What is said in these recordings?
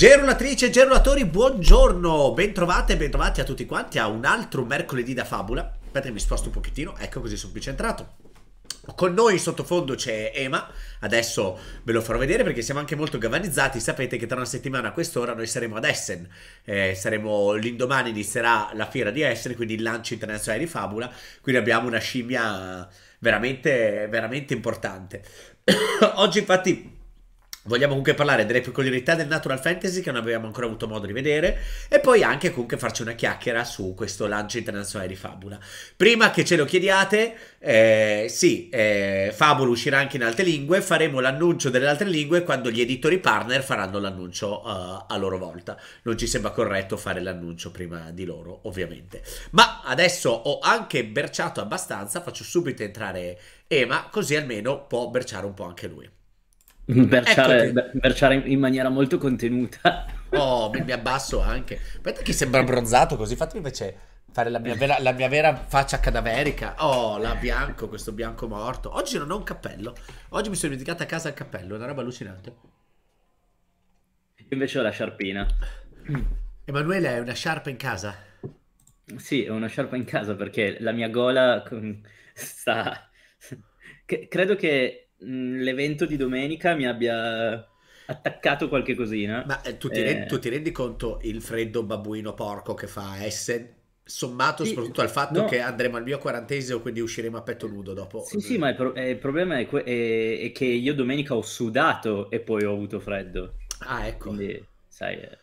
Gerulatrice, gerulatori, buongiorno, bentrovate e bentrovati a tutti quanti a un altro mercoledì da fabula. Aspetta mi sposto un pochettino, ecco così sono più centrato. Con noi in sottofondo c'è Ema, adesso ve lo farò vedere perché siamo anche molto galvanizzati, sapete che tra una settimana a quest'ora noi saremo ad Essen, eh, saremo, l'indomani inizierà la fiera di Essen, quindi il lancio internazionale di Fabula, quindi abbiamo una scimmia veramente, veramente importante. Oggi infatti Vogliamo comunque parlare delle peculiarità del Natural Fantasy che non abbiamo ancora avuto modo di vedere e poi anche comunque farci una chiacchiera su questo lancio internazionale di Fabula. Prima che ce lo chiediate, eh, sì, eh, Fabula uscirà anche in altre lingue, faremo l'annuncio delle altre lingue quando gli editori partner faranno l'annuncio uh, a loro volta. Non ci sembra corretto fare l'annuncio prima di loro, ovviamente. Ma adesso ho anche berciato abbastanza, faccio subito entrare Ema, così almeno può berciare un po' anche lui. Berciare, ecco. berciare, in maniera molto contenuta. Oh, mi, mi abbasso anche. Aspetta che sembra abbronzato così, fatemi invece fare la mia, vera, la mia vera faccia cadaverica. Oh, la bianco, questo bianco morto. Oggi non ho un cappello. Oggi mi sono dimenticata a casa il cappello, è una roba allucinante. invece ho la sciarpina. Emanuele, hai una sciarpa in casa? Sì, ho una sciarpa in casa perché la mia gola mm, sta... C- credo che Mm, l'evento di domenica mi abbia attaccato qualche cosina. Ma eh, tu, ti rendi, eh. tu, ti rendi, conto il freddo babbuino porco che fa a Essen? Sommato sì, soprattutto al fatto no. che andremo al mio quarantesimo, quindi usciremo a petto nudo dopo. Sì, sì, ma il, pro- eh, il problema è, que- è-, è, che io domenica ho sudato e poi ho avuto freddo. Ah, ecco. Quindi, sai... Eh...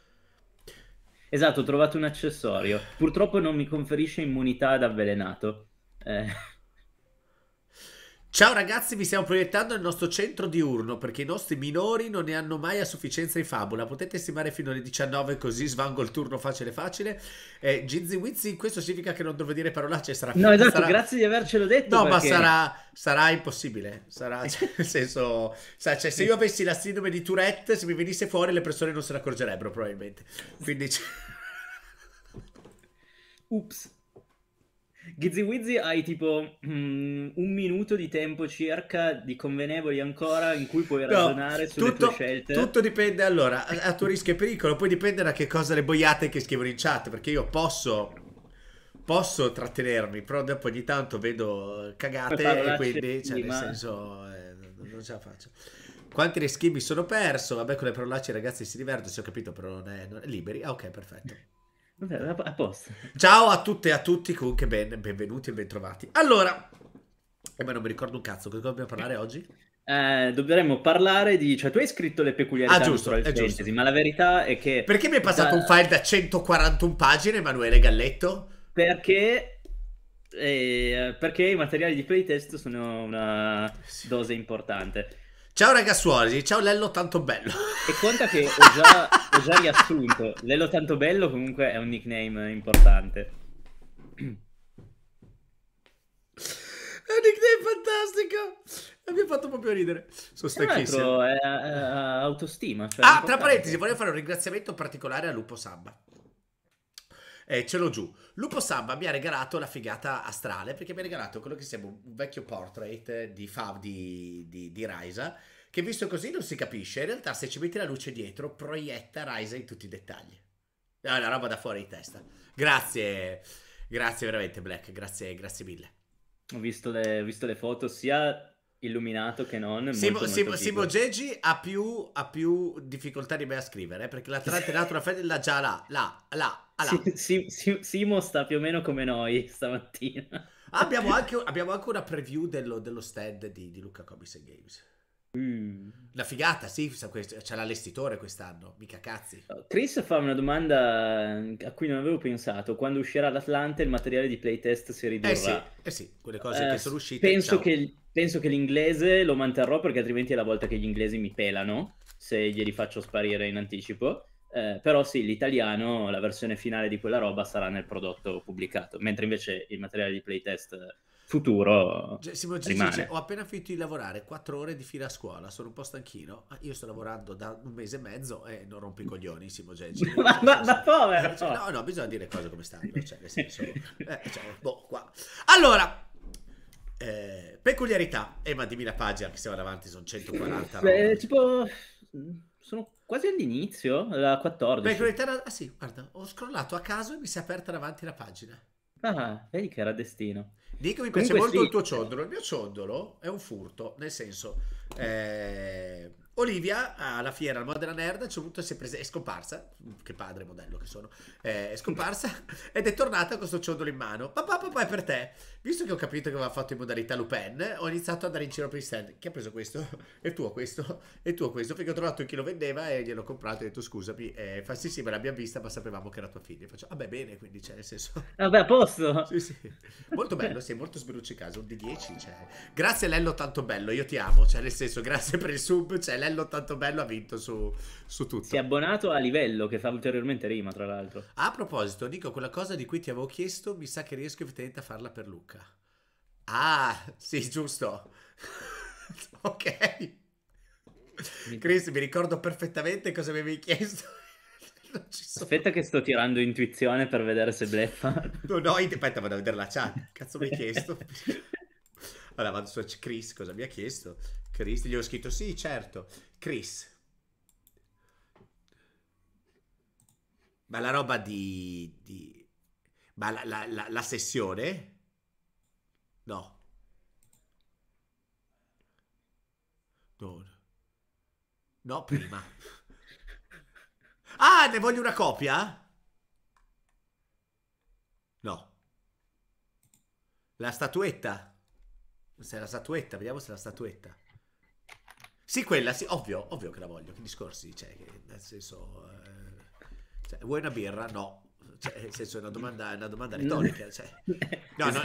Esatto, ho trovato un accessorio. Purtroppo non mi conferisce immunità ad avvelenato. Eh. Ciao ragazzi, vi stiamo proiettando nel nostro centro diurno perché i nostri minori non ne hanno mai a sufficienza in fabula. Potete stimare fino alle 19 così svango il turno facile facile. Eh, Gizzi Wizzi, questo significa che non devo dire parolacce, sarà No, esatto, sarà... grazie di avercelo detto. No, perché... ma sarà, sarà impossibile. Sarà, cioè, nel senso, sa, cioè, se io avessi la sindrome di Tourette, se mi venisse fuori le persone non se ne accorgerebbero probabilmente. Quindi... Ups. Gizzy Wizzy hai tipo mm, un minuto di tempo circa di convenevoli ancora in cui puoi ragionare no, sulle tutto, tue scelte. Tutto dipende, allora, a, a, tuo rischio e pericolo, poi dipende da che cosa le boiate che scrivo in chat, perché io posso, posso trattenermi, però dopo ogni tanto vedo cagate e quindi, cioè, nel senso, eh, non ce la faccio. Quanti rischi mi sono perso? Vabbè, con le parolacce i ragazzi si divertono, se ho capito, però non è, non è liberi. Ah, ok, perfetto a posto. Ciao a tutte e a tutti, comunque ben, benvenuti e bentrovati. Allora, ma non mi ricordo un cazzo, che cosa dobbiamo parlare eh, oggi? Eh, dovremmo parlare di... Cioè, tu hai scritto le peculiarità ah, giusto, di Fantasy, eh, ma la verità è che... Perché mi hai passato da... un file da 141 pagine, Emanuele Galletto? Perché... Eh, perché i materiali di playtest sono una dose importante. Ciao ragazzuoli, ciao Lello tanto bello. E conta che ho già, ho già riassunto. Lello tanto bello comunque è un nickname importante. È un nickname fantastico. Mi ha fatto proprio ridere. Sono stanchissimo. È, è, è autostima. Cioè ah, tra parentesi, vorrei fare un ringraziamento particolare a Lupo Sabba eh, ce l'ho giù. Lupo Samba mi ha regalato la figata astrale perché mi ha regalato quello che sembra un vecchio portrait di Fav di, di, di Raisa che visto così non si capisce, in realtà se ci metti la luce dietro proietta Raisa in tutti i dettagli. È una roba da fuori di testa. Grazie, grazie veramente Black, grazie, grazie mille. Ho visto le, ho visto le foto sia illuminato che non. Simo, molto, Simo, molto Simo Gegi ha più, ha più difficoltà di me a scrivere eh, perché la tratterato la già là, là, là, là. Si, si, Simo sta più o meno come noi stamattina. Abbiamo anche, abbiamo anche una preview dello, dello stand di, di Luca Comics Games. Mm. Una figata, sì, c'è l'allestitore quest'anno, mica cazzi. Oh, Chris fa una domanda mm, a cui non avevo pensato. Quando uscirà l'Atlante il materiale di playtest si ridurrà? Eh sì, eh sì quelle cose eh, che sono uscite. Penso che, penso che, l'inglese lo manterrò perché altrimenti è la volta che gli inglesi mi pelano se glieli faccio sparire in anticipo. Eh, però sì, l'italiano, la versione finale di quella roba sarà nel prodotto pubblicato, mentre invece il materiale di playtest futuro cioè, Simo rimane. Dice, ho appena finito di lavorare 4 ore di fila a scuola, sono un po' stanchino. Ah, io sto lavorando da un mese e mezzo e non rompi i coglioni, Simo cioè, Gigi. ma, ma, cioè, ma povero! no, no, bisogna dire cose come stanno, cioè, nel senso... Eh, cioè, boh, qua. Allora... Eh, peculiarità, eh ma dimmi la pagina che siamo davanti, sono 140 Beh, tipo, sono quasi all'inizio, la 14 Peculiarità, ah sì, guarda, ho scrollato a caso e mi si è aperta davanti la pagina Ah, vedi che era destino Dico, mi piace Comunque molto sì. il tuo ciondolo. Il mio ciondolo è un furto, nel senso... Eh, Olivia alla fiera al Modena Nerd a un certo punto è, presa, è scomparsa, che padre modello che sono, eh, è scomparsa ed è tornata con questo ciondolo in mano. Papà, papà, è per te. Visto che ho capito che aveva fatto in modalità Lupin, ho iniziato ad andare in giro per i stand. Chi ha preso questo? E tu questo? E tu questo? Perché ho trovato chi lo vendeva e gliel'ho comprato e ho detto scusami, eh, fa sì sì, me l'abbiamo vista ma sapevamo che era tua figlia. E faccio, vabbè ah, bene, quindi c'è nel senso... Vabbè, ah, a posto! Sì, sì. Molto bello, sì, molto sbruccicato, un D10, cioè. Grazie Lello, tanto bello, io ti amo, cioè nel senso, grazie per il sub, cioè Lello livello tanto bello ha vinto su, su tutto. Si è abbonato a livello che fa ulteriormente rima, tra l'altro. A proposito, dico quella cosa di cui ti avevo chiesto, mi sa che riesco effettivamente a farla per Luca. Ah, sì, giusto. ok. Mi... Chris, mi ricordo perfettamente cosa mi avevi chiesto. Aspetta che sto tirando intuizione per vedere se bleffa. No, no, aspetta, vado a vedere la chat. Cazzo mi hai chiesto? Allora vado su Chris, cosa mi ha chiesto? Chris, gli ho scritto sì, certo. Chris. Ma la roba di... di... Ma la, la, la, la sessione? No. No. No, prima. ah, ne voglio una copia? No. La statuetta. Se è la statuetta, vediamo se è la statuetta. Sì, quella, sì, ovvio, ovvio che la voglio. Che discorsi, cioè, nel senso... Eh, cioè, vuoi una birra? No. Cioè, nel senso, è una domanda, è una domanda retorica, cioè. No, no.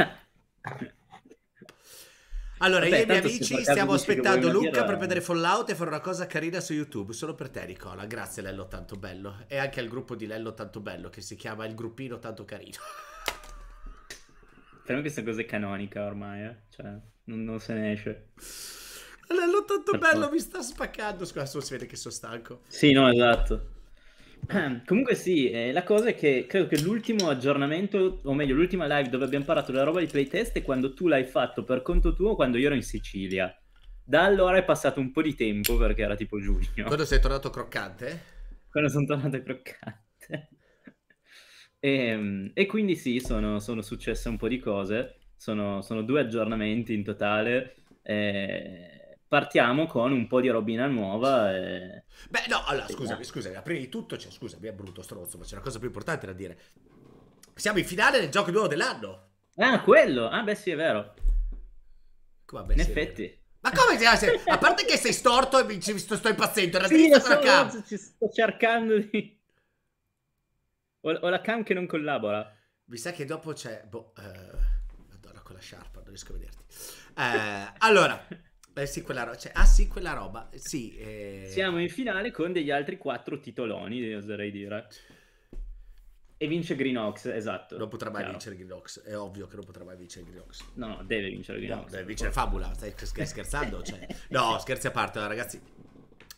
Allora, Vabbè, io e i miei amici stiamo aspettando Luca birra... per prendere Fallout e fare una cosa carina su YouTube, solo per te Nicola. Grazie Lello Tanto Bello. E anche al gruppo di Lello Tanto Bello che si chiama Il Gruppino Tanto Carino. Però questa cosa è canonica ormai, eh? cioè, non, non se ne esce. L'ho L'otto bello mi sta spaccando. Scusa, solo si vede che sono stanco. Sì, no, esatto. Comunque sì, eh, la cosa è che credo che l'ultimo aggiornamento, o meglio l'ultima live dove abbiamo parlato della roba di playtest è quando tu l'hai fatto per conto tuo quando io ero in Sicilia. Da allora è passato un po' di tempo perché era tipo giugno. Quando sei tornato croccante? Quando sono tornato croccante. e, ehm, e, quindi sì, sono, sono, successe un po' di cose. Sono, sono due aggiornamenti in totale. Eh, partiamo con un po' di robina nuova. E... Beh, no, allora, scusami, scusami, prima di tutto, cioè, scusami, è brutto strozzo, ma c'è una cosa più importante da dire. Siamo in finale del gioco d'oro dell'anno. Ah, quello, ah beh sì, è vero. Vabbè, in sì, effetti. Ma come cioè, sei? A parte che sei storto e mi, ci, sto, sto impazzendo, era sì, so, la cam. Ci sto cercando di... Ho, ho, la cam che non collabora. Mi sa che dopo c'è... Boh, uh... Madonna, con la sciarpa, non riesco a vederti. Uh, allora... Eh sì, quella roba. Cioè, ah sì, quella roba. Sì, eh... Siamo in finale con degli altri quattro titoloni, eh, oserei dire. E vince Green Ox, esatto. Non potrà mai Chiaro. vincere Ox. è ovvio che non potrà mai vincere Green Ox. No, no, deve vincere Green No, deve vincere Fabula, stai scherzando? cioè. No, scherzi a parte, ragazzi.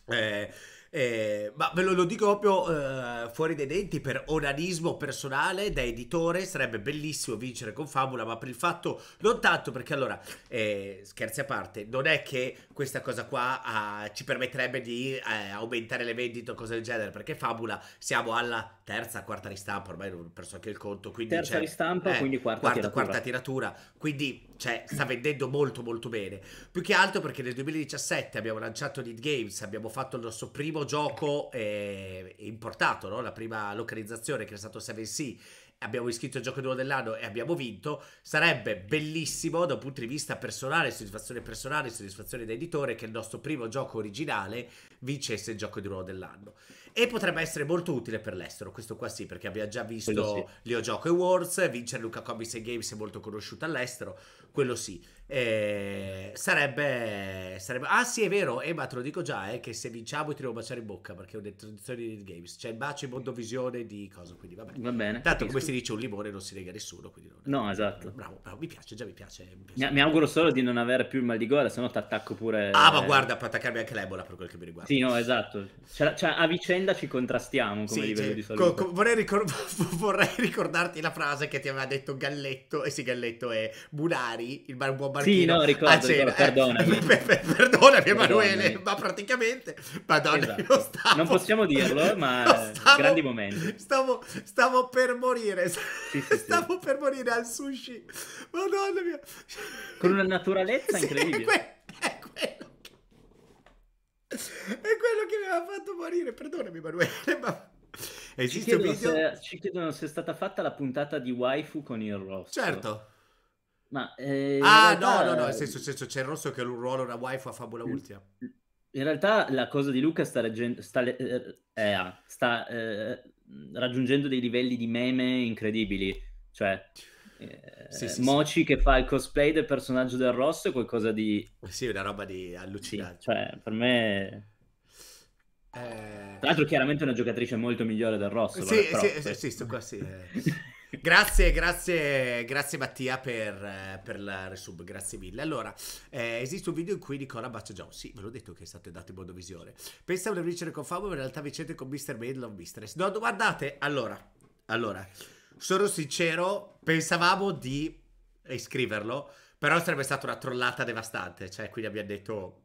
Eh, eh, ma ve lo, lo dico proprio eh, fuori dai denti per onanismo personale da editore sarebbe bellissimo vincere con Fabula ma per il fatto non tanto perché allora eh, scherzi a parte non è che questa cosa qua uh, ci permetterebbe di uh, aumentare le vendite o cose del genere, perché Fabula siamo alla terza, quarta ristampa, ormai non perso anche il conto, quindi terza ristampa, eh, quindi quarta, quarta, tiratura. quarta tiratura, quindi cioè, sta vendendo molto molto bene, più che altro perché nel 2017 abbiamo lanciato Need Games, abbiamo fatto il nostro primo gioco eh, importato, no? la prima localizzazione che è stato 7C, abbiamo iscritto il gioco d'uno dell'anno e abbiamo vinto, sarebbe bellissimo da un punto di vista personale, soddisfazione personale, soddisfazione da editore che il nostro primo gioco originale vincesse il gioco d'uno dell'anno. E potrebbe essere molto utile per l'estero, questo qua sì, perché abbiamo già visto sì. Leo Gioco Awards, vincere Luca Comics e Games è molto conosciuto all'estero, quello sì. Eh, sarebbe, sarebbe, Ah sì, è vero, eh, ma te lo dico già, eh, che se vinciamo ti devo baciare in bocca, perché è un'introduzione di Games. C'è cioè il bacio in mondovisione di cosa, quindi va bene. Va bene Tanto capisco. come si dice un limone non si lega a nessuno, quindi non è... No, esatto. Bravo, bravo, mi piace, già mi piace. Mi, piace. mi, auguro solo di non avere più il mal di gola, se no ti attacco pure... Ah, ma eh, guarda, per attaccarmi anche l'ebola per quel che mi riguarda. Sì, no, esatto. Cioè, a vicenda vicenda ci contrastiamo come sì, livello cioè, di salute. Co- vorrei, ricor- vorrei, ricordarti la frase che ti aveva detto Galletto, e eh sì, Galletto è Bulari, il bar- buon barchino. Sì, no, ricordo, ricordo eh, perdonami. perdonami Emanuele, ma praticamente, madonna, esatto. stavo, Non possiamo dirlo, ma stavo, grandi momenti. Stavo, stavo per morire, sì, sì, stavo per morire al sushi, madonna mia. Con una naturalezza incredibile. Que- è quello che mi aveva fatto morire. Perdonami, Emanuele, ma esiste ci un video. Se, ci chiedono se è stata fatta la puntata di waifu con il rosso. Certo. Ma, eh, ah, realtà... no, no, no, nel senso, senso, c'è il rosso che ha un ruolo, da waifu a Fabula mm. Ultima. In realtà la cosa di Luca sta, raggi- eh, eh, ah, sta, eh, eh, sta raggiungendo dei livelli di meme incredibili. Cioè, eh, sì, sì, Mochi sì. che fa il cosplay del personaggio del rosso è qualcosa di... Eh sì, una roba di allucinante. cioè, per me... Eh... Tra l'altro chiaramente è una giocatrice molto migliore del rosso. Sì, vabbè, però, sì, sì, sto qua sì. Eh. grazie, grazie, grazie Mattia per, eh, per la resub, grazie mille. Allora, eh, esiste un video in cui Nicola bacia John. Sì, ve l'ho detto che è stato dato in visione. Pensavo di vincere con Fabo, ma in realtà vincete con Mr. Made Love Mistress. No, guardate, allora, allora sono sincero, pensavamo di iscriverlo, però sarebbe stata una trollata devastante. Cioè, quindi abbiamo detto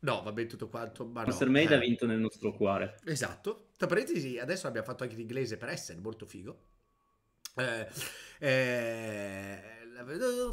No, va bene tutto quanto, ma Master no. Maid eh. ha vinto nel nostro cuore. Esatto. Tra parentesi, adesso abbiamo fatto anche l'inglese per essere molto figo. Eh, eh,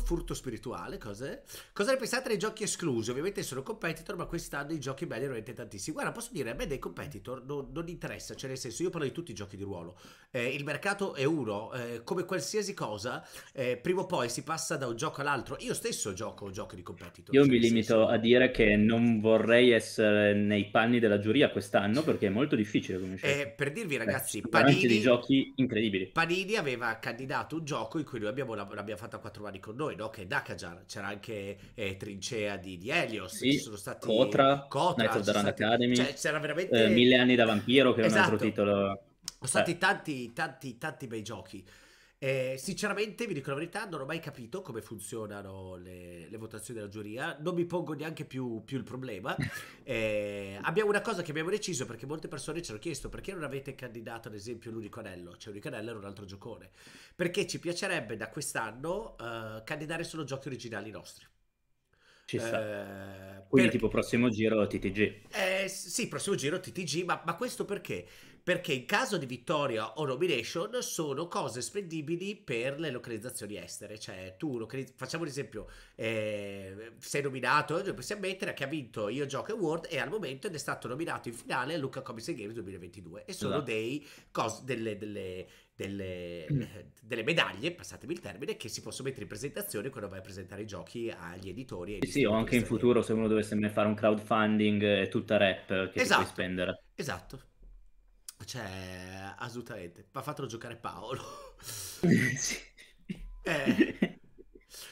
furto spirituale, cose. Cosa ne pensate dei giochi esclusi? Ovviamente sono competitor, ma quest'anno i giochi belli veramente tantissimi. Guarda, posso dire, a me dei competitor non, non interessa, cioè nel senso, io parlo di tutti i giochi di ruolo. Eh, il mercato è uno, eh, come qualsiasi cosa, eh, prima o poi si passa da un gioco all'altro. Io stesso gioco giochi di competitor. Io cioè mi limito senso. a dire che non vorrei essere nei panni della giuria quest'anno perché è molto difficile come scelta. Eh, per dirvi ragazzi, Beh, Panini... di giochi incredibili. Panini aveva candidato un gioco in cui noi abbiamo, l'abbiamo fatta quattro trovare con noi, no? Che è Nakajar, c'era anche eh, Trincea di, di Helios, sì, ci sono stati Cotra, Cotra Night of the Run stati... Academy, cioè, c'era veramente... Eh, Mille anni da vampiro, che è esatto. un altro esatto. titolo... Sono stati eh. tanti, tanti, tanti bei giochi. Eh, sinceramente, vi dico la verità, non ho mai capito come funzionano le, le votazioni della giuria, non mi pongo neanche più, più il problema. Eh, abbiamo una cosa che abbiamo deciso perché molte persone ci hanno chiesto perché non avete candidato ad esempio l'unico anello, cioè l'unico anello era un altro giocone, perché ci piacerebbe da quest'anno eh, candidare solo giochi originali nostri. Eh, Quindi, per... tipo, prossimo giro TTG. Eh, sì, prossimo giro TTG, ma, ma questo perché? perché in caso di vittoria o nomination sono cose spendibili per le localizzazioni estere. Cioè, tu localizz- facciamo un esempio: eh, sei nominato, noi eh, possiamo mettere che ha vinto Io Gioco Award e al momento ed è stato nominato in finale a Luca Comics Games 2022. E sono esatto. dei cos- delle, delle delle, mm. delle, medaglie, passatemi il termine, che si possono mettere in presentazione quando vai a presentare i giochi agli editori. sì, o anche in futuro se uno dovesse fare un crowdfunding, è tutta rap che esatto, si puoi spendere. Esatto, cioè, assolutamente. Va fatelo giocare Paolo. sì. eh.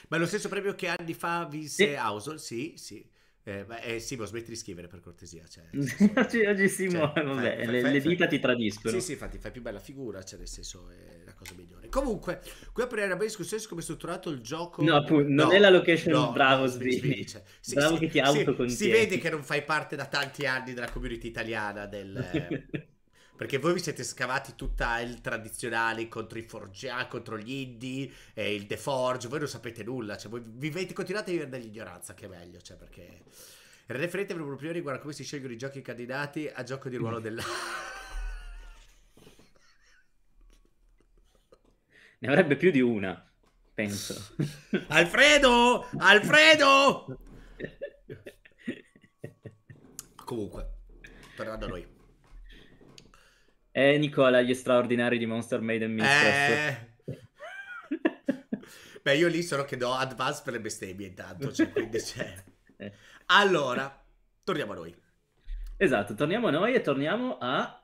Ma è lo stesso premio che anni fa vinse Ausol, sì, sì. Eh, eh, Simo, smetti di scrivere per cortesia. Cioè, senso, oggi, oggi Simo, cioè, vabbè, fai, le, fai, le, dita fai, ti tradiscono. Sì, sì, infatti fai più bella figura, cioè nel senso è la cosa migliore. Comunque, qui aprirei una bella discussione su come è strutturato il gioco. No, pu- non è la location, no, bravo no, Svini. sì, bravo sì, che ti autocontieni. Si, vede che non fai parte da tanti anni della community italiana del... Perché voi vi siete scavati tutta il tradizionale contro i forgia, contro gli indie, eh, il The Forge, voi non sapete nulla, cioè voi vivete, continuate a vivere nell'ignoranza, che è meglio, cioè perché... Il referente per proprio riguarda come si scelgono i giochi candidati a gioco di ruolo della... Ne avrebbe più di una, penso. Alfredo! Alfredo! Comunque, tornando a noi. Eh, Nicola, gli straordinari di Monster Maiden Mistress. Eh... Beh, io lì sono che do advance per le bestemmie intanto, cioè, quindi c'è... Allora, torniamo a noi. Esatto, torniamo a noi e torniamo a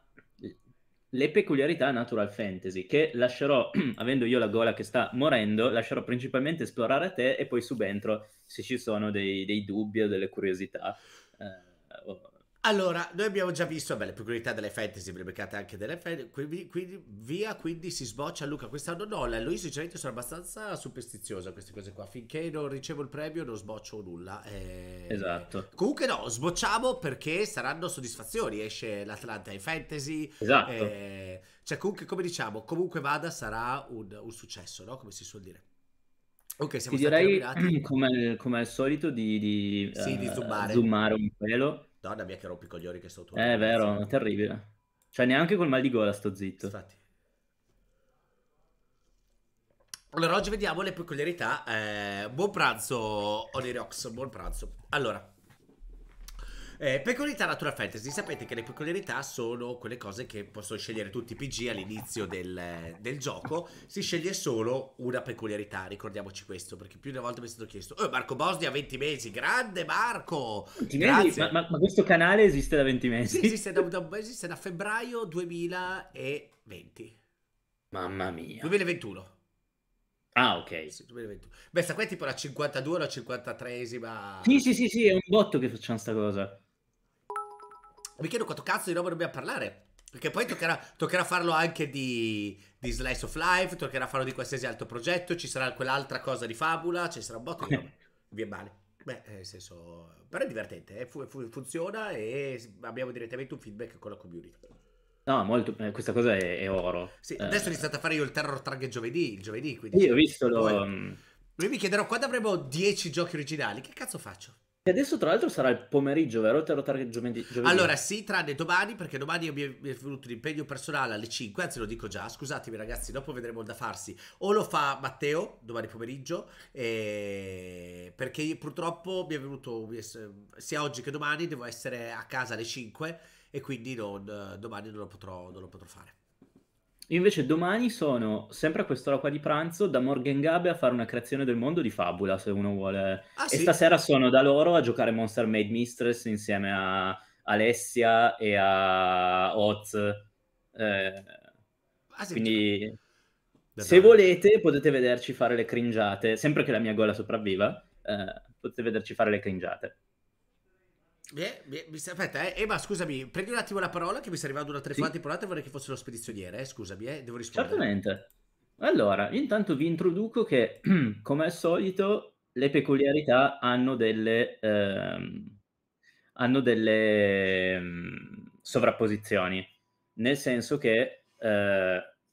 le peculiarità natural fantasy che lascerò, avendo io la gola che sta morendo, lascerò principalmente esplorare a te e poi subentro se ci sono dei, dei dubbi o delle curiosità eh, allora, noi abbiamo già visto beh, le priorità delle fantasy, ve le beccate anche delle fantasy, quindi, quindi, via, quindi si sboccia Luca quest'anno. No, la sinceramente sono abbastanza superstizioso a queste cose qua, finché non ricevo il premio non sboccio nulla. E... Eh. Esatto. Comunque no, sbocciamo perché saranno soddisfazioni, esce l'Atlanta in fantasy. Esatto. E... Eh, cioè comunque, come diciamo, comunque vada sarà un, un successo, no? Come si suol dire. Ok, siamo Ti direi, come, come, al solito, di, di, sì, uh, di eh, zoomare. zoomare un pelo Donna mia che rompicoglioni che sto tu. È eh, vero, è terribile. Cioè neanche col mal di gola sto zitto. Infatti. Allora, oggi vediamo le peculiarità. Eh, buon pranzo, Onirox. buon pranzo. Allora, eh, peculiarità Natural Fantasy. Sapete che le peculiarità sono quelle cose che possono scegliere tutti i PG all'inizio del, del, gioco. Si sceglie solo una peculiarità, ricordiamoci questo, perché più di una volta mi è stato chiesto oh, Marco Bosnia 20 mesi, grande Marco! Mesi? Ma, ma, ma, questo canale esiste da 20 mesi? Sì, esiste da, da, esiste da febbraio 2020. Mamma mia. 2021. Ah, ok. Sì, 2021. Beh, sta qua è tipo la 52 o la 53esima. Sì, sì, sì, sì, è un botto che facciamo sta cosa mi chiedo quanto cazzo di roba dobbiamo parlare. Perché poi toccherà, toccherà farlo anche di, di, Slice of Life, toccherà farlo di qualsiasi altro progetto, ci sarà quell'altra cosa di fabula, ci sarà un botto di roba. Via male. Beh, eh, nel senso... Però è divertente, eh? fu- fu- funziona e abbiamo direttamente un feedback con la community. No, molto, eh, questa cosa è, è oro. Sì, eh, adesso eh. ho stata a fare io il terror target giovedì, il giovedì, quindi... Io ho visto lo... Poi, mm. lui mi chiederò quando avremo 10 giochi originali, che cazzo faccio? E adesso, tra l'altro, sarà il pomeriggio, vero? Te lo target giovedì, giovedì. Allora, sì, tranne domani, perché domani io mi è venuto l'impegno personale alle 5, anzi lo dico già, scusatemi ragazzi, dopo vedremo da farsi. O lo fa Matteo domani pomeriggio, eh, perché io, purtroppo mi è venuto sia oggi che domani, devo essere a casa alle 5 e quindi non, eh, domani non lo potrò, non lo potrò fare. Io invece domani sono sempre a quest'ora qua di pranzo da Morgan Gabe a fare una creazione del mondo di Fabula, se uno vuole. Ah, sì? E stasera sono da loro a giocare Monster Made Mistress insieme a Alessia e a Oz. Eh, ah, quindi se volete potete vederci fare le cringiate, sempre che la mia gola sopravviva, eh, potete vederci fare le cringiate. Beh, beh, aspetta, eh. Ema, scusami, prendi un attimo la parola che mi sei arrivato una telefonata sì. importante e vorrei che fosse lo spedizioniere, eh. scusami, eh. devo rispondere. Certamente. Allora, intanto vi introduco che, come al solito, le peculiarità hanno delle, ehm, hanno delle ehm, sovrapposizioni, nel senso che, eh,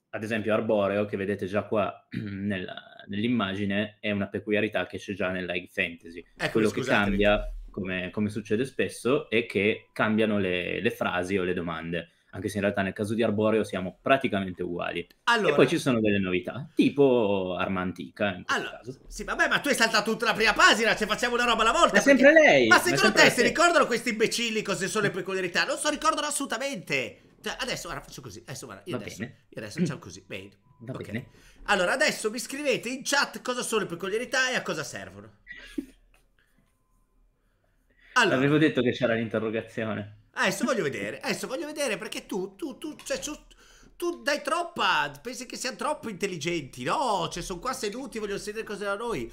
ad esempio, Arboreo, che vedete già qua nella, nell'immagine, è una peculiarità che c'è già nell'High Fantasy. Ecco, Quello scusatemi. che cambia come, come succede spesso, è che cambiano le, le frasi o le domande anche se in realtà nel caso di Arboreo siamo praticamente uguali. Allora, e poi ci sono delle novità, tipo Arma Antica. allora, caso. Sì, vabbè, ma tu hai saltato tutta la prima pagina, se facciamo una roba alla volta. Ma perché... lei. Ma secondo te si ricordano questi imbecilli cosa sono le peculiarità? Non so, ricordano assolutamente. Cioè, adesso, ora faccio così. Adesso, guarda, io adesso, io adesso facciamo mm. così. Bene. Va okay. bene. Allora, adesso mi scrivete in chat cosa sono le peculiarità e a cosa servono. Allora, Avevo detto che c'era l'interrogazione. Adesso voglio vedere, adesso voglio vedere perché tu, tu, tu, cioè, tu, tu dai troppa, pensi che siano troppo intelligenti, no? Cioè, sono qua seduti, vogliono sentire cose da noi.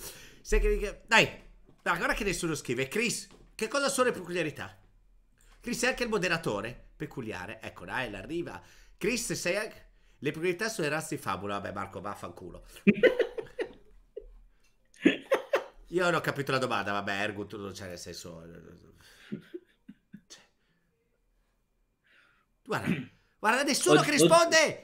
Che, dai, guarda che nessuno scrive. Chris, che cosa sono le peculiarità? Chris è anche il moderatore peculiare. Ecco, dai, l'arriva. Chris, sei anche... Le priorità le razze di fabula. Vabbè, Marco, vaffanculo. Io non ho capito la domanda, vabbè, ergo, tu, c'è cioè, nel senso... Eh, cioè, guarda, guarda, nessuno o, che risponde!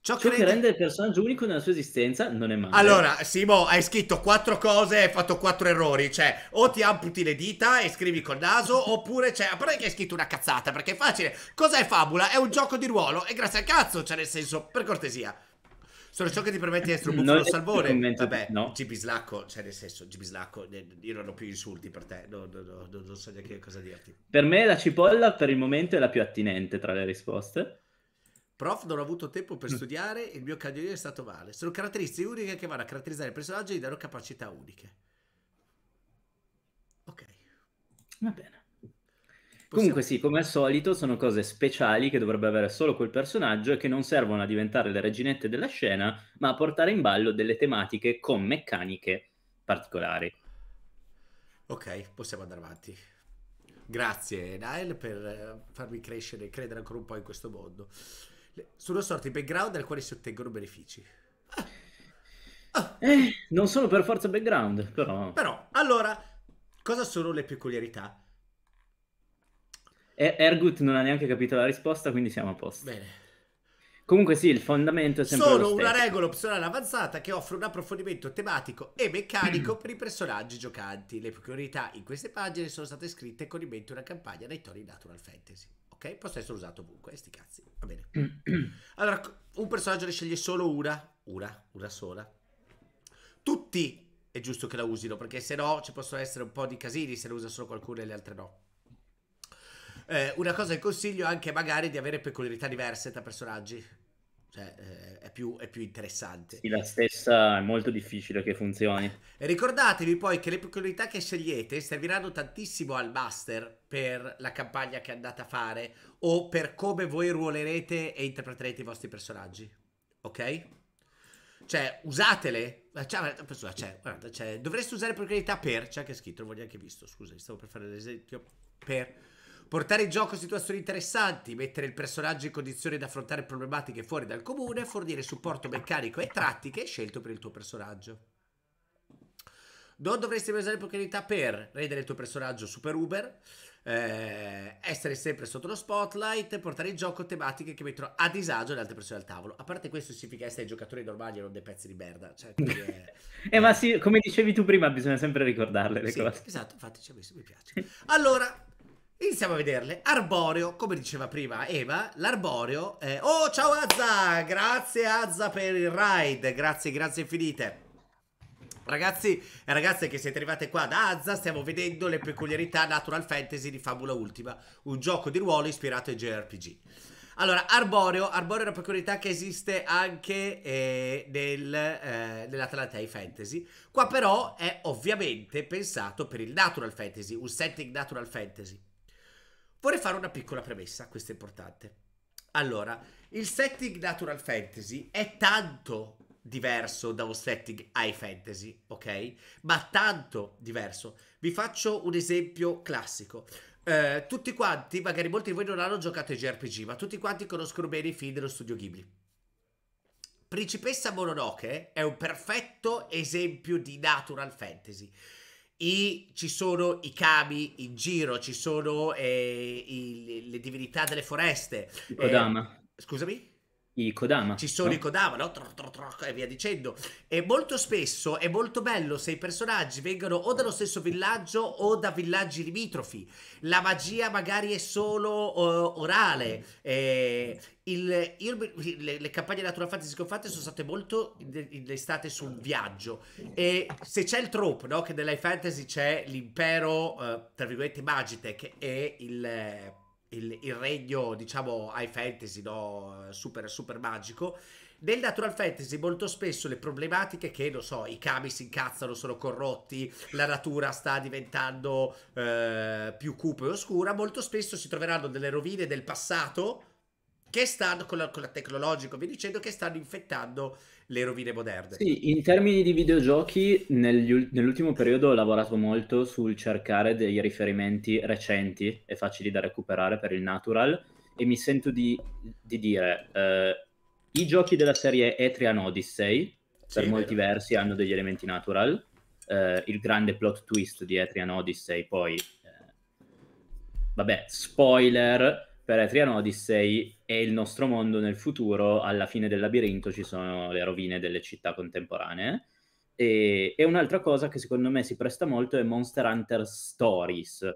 Ciò, Ciò che, rende... rende... il personaggio unico nella sua esistenza non è male. Allora, Simo, hai scritto quattro cose e hai fatto quattro errori. Cioè, o ti amputi le dita e scrivi col naso, oppure, cioè, a parte che hai scritto una cazzata, perché è facile. Cos'è Fabula? È un gioco di ruolo. E grazie al cazzo, c'è cioè, nel senso, per cortesia solo ciò che ti permette di essere un buffalo salvore Vabbè, no. gibislacco Slacco, cioè nel senso, gibislacco io non ho più insulti per te, no, no, non so neanche cosa dirti. Per me la cipolla per il momento è la più attinente tra le risposte. Prof, non ho avuto tempo per mm. studiare e il mio cagnolino è stato male. Sono caratteristiche uniche che vanno a caratterizzare i personaggi e gli danno capacità uniche. Ok. Va bene. Comunque sì, come al solito sono cose speciali che dovrebbe avere solo quel personaggio e che non servono a diventare le reginette della scena, ma a portare in ballo delle tematiche con meccaniche particolari. Ok, possiamo andare avanti. Grazie Nile per eh, farmi crescere e credere ancora un po' in questo mondo. Sono sorti background dal quale si ottengono benefici. Ah, ah. Eh, non sono per forza background, però. Però, allora, cosa sono le peculiarità? Ergut non ha neanche capito la risposta, quindi siamo a posto. Bene. Comunque sì, il fondamento è sempre Sono una regola opzionale avanzata che offre un approfondimento tematico e meccanico per i personaggi giocanti. Le peculiarità in queste pagine sono state scritte con in mente una campagna dai toni Natural Fantasy. Ok? Posso essere usato ovunque, sti cazzi. Va bene. allora, un personaggio ne sceglie solo una, una, una sola. Tutti è giusto che la usino, perché se no ci possono essere un po' di casini se la usa solo qualcuno e le altre no. Eh, una cosa che consiglio è anche magari di avere peculiarità diverse tra personaggi. Cioè, eh, è, più, è, più, interessante. Sì, la stessa è molto difficile che funzioni. E ricordatevi poi che le peculiarità che scegliete serviranno tantissimo al master per la campagna che andate a fare o per come voi ruolerete e interpreterete i vostri personaggi. Ok? Cioè, usatele. Cioè, cioè, guarda, cioè, dovreste usare peculiarità per. C'è anche scritto, non voglio neanche visto. Scusa, stavo per fare l'esempio. Per Portare in gioco situazioni interessanti, mettere il personaggio in condizione di affrontare problematiche fuori dal comune, fornire supporto meccanico e tattiche scelto per il tuo personaggio. Non dovresti mai usare l'opportunità per rendere il tuo personaggio super uber, eh, essere sempre sotto lo spotlight, portare in gioco tematiche che mettono a disagio le altre persone al tavolo. A parte questo significa essere giocatori normali e non dei pezzi di merda. Cioè, è... eh, ma sì, come dicevi tu prima, bisogna sempre ricordarle le sì, cose. Esatto, infatti questo, cioè, mi piace. Allora, Iniziamo a vederle. Arborio, come diceva prima Eva, l'arborio... È... Oh, ciao Azza! Grazie Azza per il raid, grazie, grazie infinite. Ragazzi e ragazze che siete arrivate qua da Azza, stiamo vedendo le peculiarità Natural Fantasy di Fabula Ultima, un gioco di ruolo ispirato ai JRPG. Allora, arborio, Arboreo è una peculiarità che esiste anche eh, nel, eh, nell'Atlantei Fantasy. Qua però è ovviamente pensato per il Natural Fantasy, un setting Natural Fantasy. Vorrei fare una piccola premessa, questo è importante. Allora, il setting natural fantasy è tanto diverso da un setting high fantasy, ok? Ma tanto diverso. Vi faccio un esempio classico. Eh, tutti quanti, magari molti di voi non hanno giocato ai JRPG, ma tutti quanti conoscono bene i film dello studio Ghibli. Principessa Mononoke è un perfetto esempio di natural fantasy. I, ci sono i cavi in giro, ci sono eh, i, le divinità delle foreste. Kodama. Eh, scusami? I Kodama. Ci sono no? i Kodama, no? Tro, tro, tro, e via dicendo. E molto spesso è molto bello se i personaggi vengono o dallo stesso villaggio o da villaggi limitrofi. La magia magari è solo uh, orale. Mm. Eh, il, io, le, le, campagne Natural Fantasy che ho fatto sono state molto indestate su un viaggio. E se c'è il trope, no? Che nell'high fantasy c'è l'impero, uh, tra virgolette, Magitech e il eh, il, il, regno, diciamo, high fantasy, no? super, super magico. Nel natural fantasy molto spesso le problematiche che, non so, i kami si incazzano, sono corrotti, la natura sta diventando eh, più cupa e oscura, molto spesso si troveranno delle rovine del passato che stanno, con, la, con la tecnologico, vi dicendo, che stanno infettando le rovine moderne. Sì, in termini di videogiochi, negli, nell'ultimo periodo ho lavorato molto sul cercare dei riferimenti recenti e facili da recuperare per il natural e mi sento di, di dire eh, i giochi della serie Etrian Odyssey per sì, molti vero. versi hanno degli elementi natural eh, il grande plot twist di Etrian Odyssey poi eh, vabbè spoiler per Etrian Odissei e il nostro mondo nel futuro, alla fine del labirinto ci sono le rovine delle città contemporanee. E, e un'altra cosa che secondo me si presta molto è Monster Hunter Stories.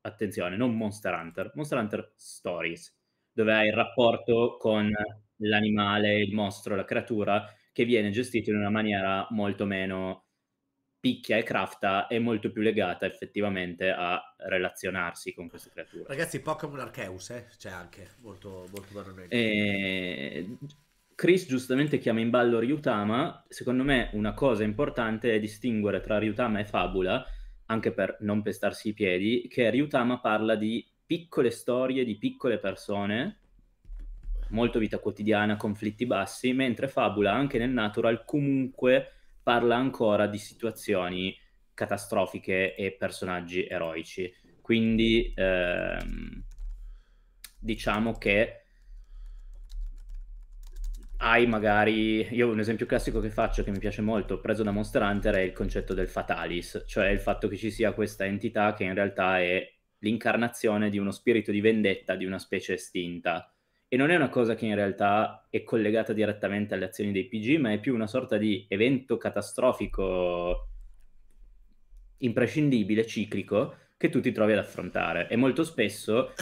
Attenzione, non Monster Hunter, Monster Hunter Stories, dove hai il rapporto con l'animale, il mostro, la creatura, che viene gestito in una maniera molto meno picchia e crafta è molto più legata effettivamente a relazionarsi con queste creature. Ragazzi, Pokémon Arceus eh? c'è anche, molto, molto banalmente. Eh, Chris giustamente chiama in ballo Ryutama, secondo me una cosa importante è distinguere tra Ryutama e Fabula, anche per non pestarsi i piedi, che Ryutama parla di piccole storie, di piccole persone, molto vita quotidiana, conflitti bassi, mentre Fabula anche nel natural comunque parla ancora di situazioni catastrofiche e personaggi eroici. Quindi ehm, diciamo che hai magari, io un esempio classico che faccio che mi piace molto, preso da Monster Hunter, è il concetto del fatalis, cioè il fatto che ci sia questa entità che in realtà è l'incarnazione di uno spirito di vendetta di una specie estinta e non è una cosa che in realtà è collegata direttamente alle azioni dei PG, ma è più una sorta di evento catastrofico imprescindibile, ciclico, che tu ti trovi ad affrontare. E molto spesso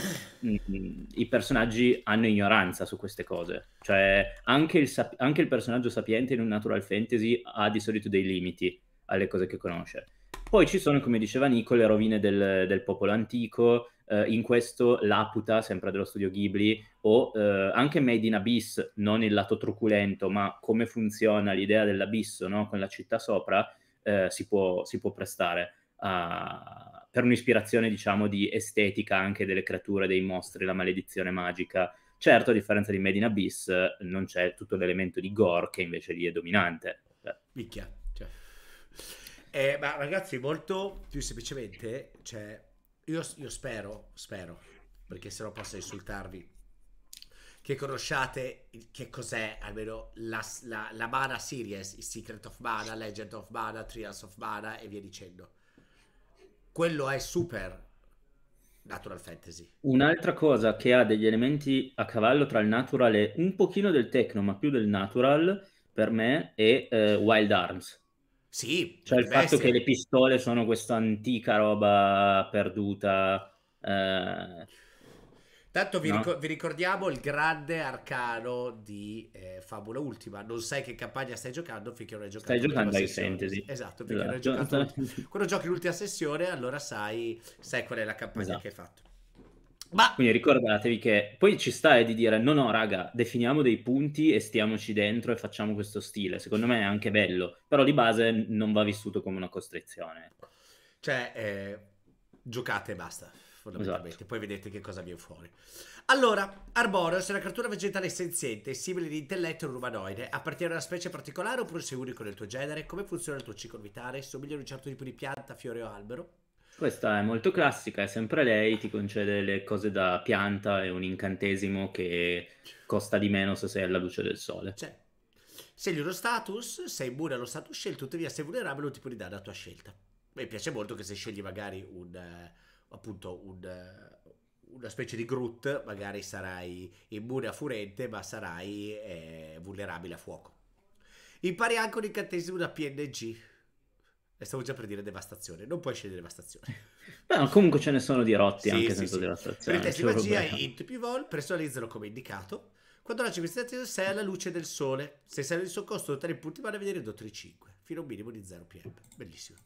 mh, mm, i personaggi hanno ignoranza su queste cose. Cioè, anche il, sap- anche il personaggio sapiente in un natural fantasy ha di solito dei limiti alle cose che conosce. Poi ci sono, come diceva Nico, le rovine del, del popolo antico, eh, in questo l'Aputa, sempre dello studio Ghibli, o eh, anche Made in Abyss, non il lato truculento, ma come funziona l'idea dell'abisso no? con la città sopra, eh, si, può, si, può, prestare a... per un'ispirazione, diciamo, di estetica anche delle creature, dei mostri, la maledizione magica. Certo, a differenza di Made in Abyss, non c'è tutto l'elemento di gore che invece lì è dominante. Micchia, Cioè. Eh, ma ragazzi, molto più semplicemente, cioè, io, io spero, spero, perché se no posso insultarvi, che conosciate che cos'è almeno la, la, la, Mana Series, il Secret of Mana, Legend of Mana, Trials of Mana e via dicendo. Quello è super natural fantasy. Un'altra cosa che ha degli elementi a cavallo tra il natural e un pochino del Tecno, ma più del natural per me è eh, Wild Arms. Sì, cioè il fatto essere. che le pistole sono questa antica roba perduta. Eh... Tanto vi, no? ric- vi, ricordiamo il grande arcano di eh, Fabula Ultima. Non sai che campagna stai giocando finché non hai giocato. Stai giocando ai fantasy. Esatto, finché esatto. non hai esatto. giocato. Quando giochi l'ultima sessione, allora sai, sai qual è la campagna esatto. che hai fatto. Ma... Quindi ricordatevi che poi ci sta è eh, di dire no no raga, definiamo dei punti e stiamoci dentro e facciamo questo stile, secondo me è anche bello, però di base non va vissuto come una costrizione. Ecco. Cioè, eh, giocate e basta, fondamentalmente, esatto. poi vedete che cosa viene fuori. Allora, Arboros è una creatura vegetale senziente, simile di intelletto e appartiene a una specie particolare oppure sei unico nel tuo genere, come funziona il tuo ciclo vitale, somiglia a un certo tipo di pianta, fiore o albero? Questa è molto classica, è sempre lei, ti concede le cose da pianta e un incantesimo che costa di meno se sei alla luce del sole. Cioè, segni uno status, sei immune allo status scelto, tuttavia sei vulnerabile o ti puoi dare la tua scelta. Mi piace molto che se scegli magari un, eh, appunto, un, eh, una specie di Groot, magari sarai immune a furente, ma sarai eh, vulnerabile a fuoco. Impari anche un incantesimo da PNG stavo già per dire devastazione, non puoi scegliere devastazione. Beh, comunque ce ne sono di rotti sì, anche sì, senza sì. devastazione. Per il magia int più vol, personalizzalo come indicato. Quando lanci questa azione sei alla luce del sole. Se sale il suo costo, 3 punti vale a vedere ridotto di 5, fino a un minimo di 0 PM. Bellissimo.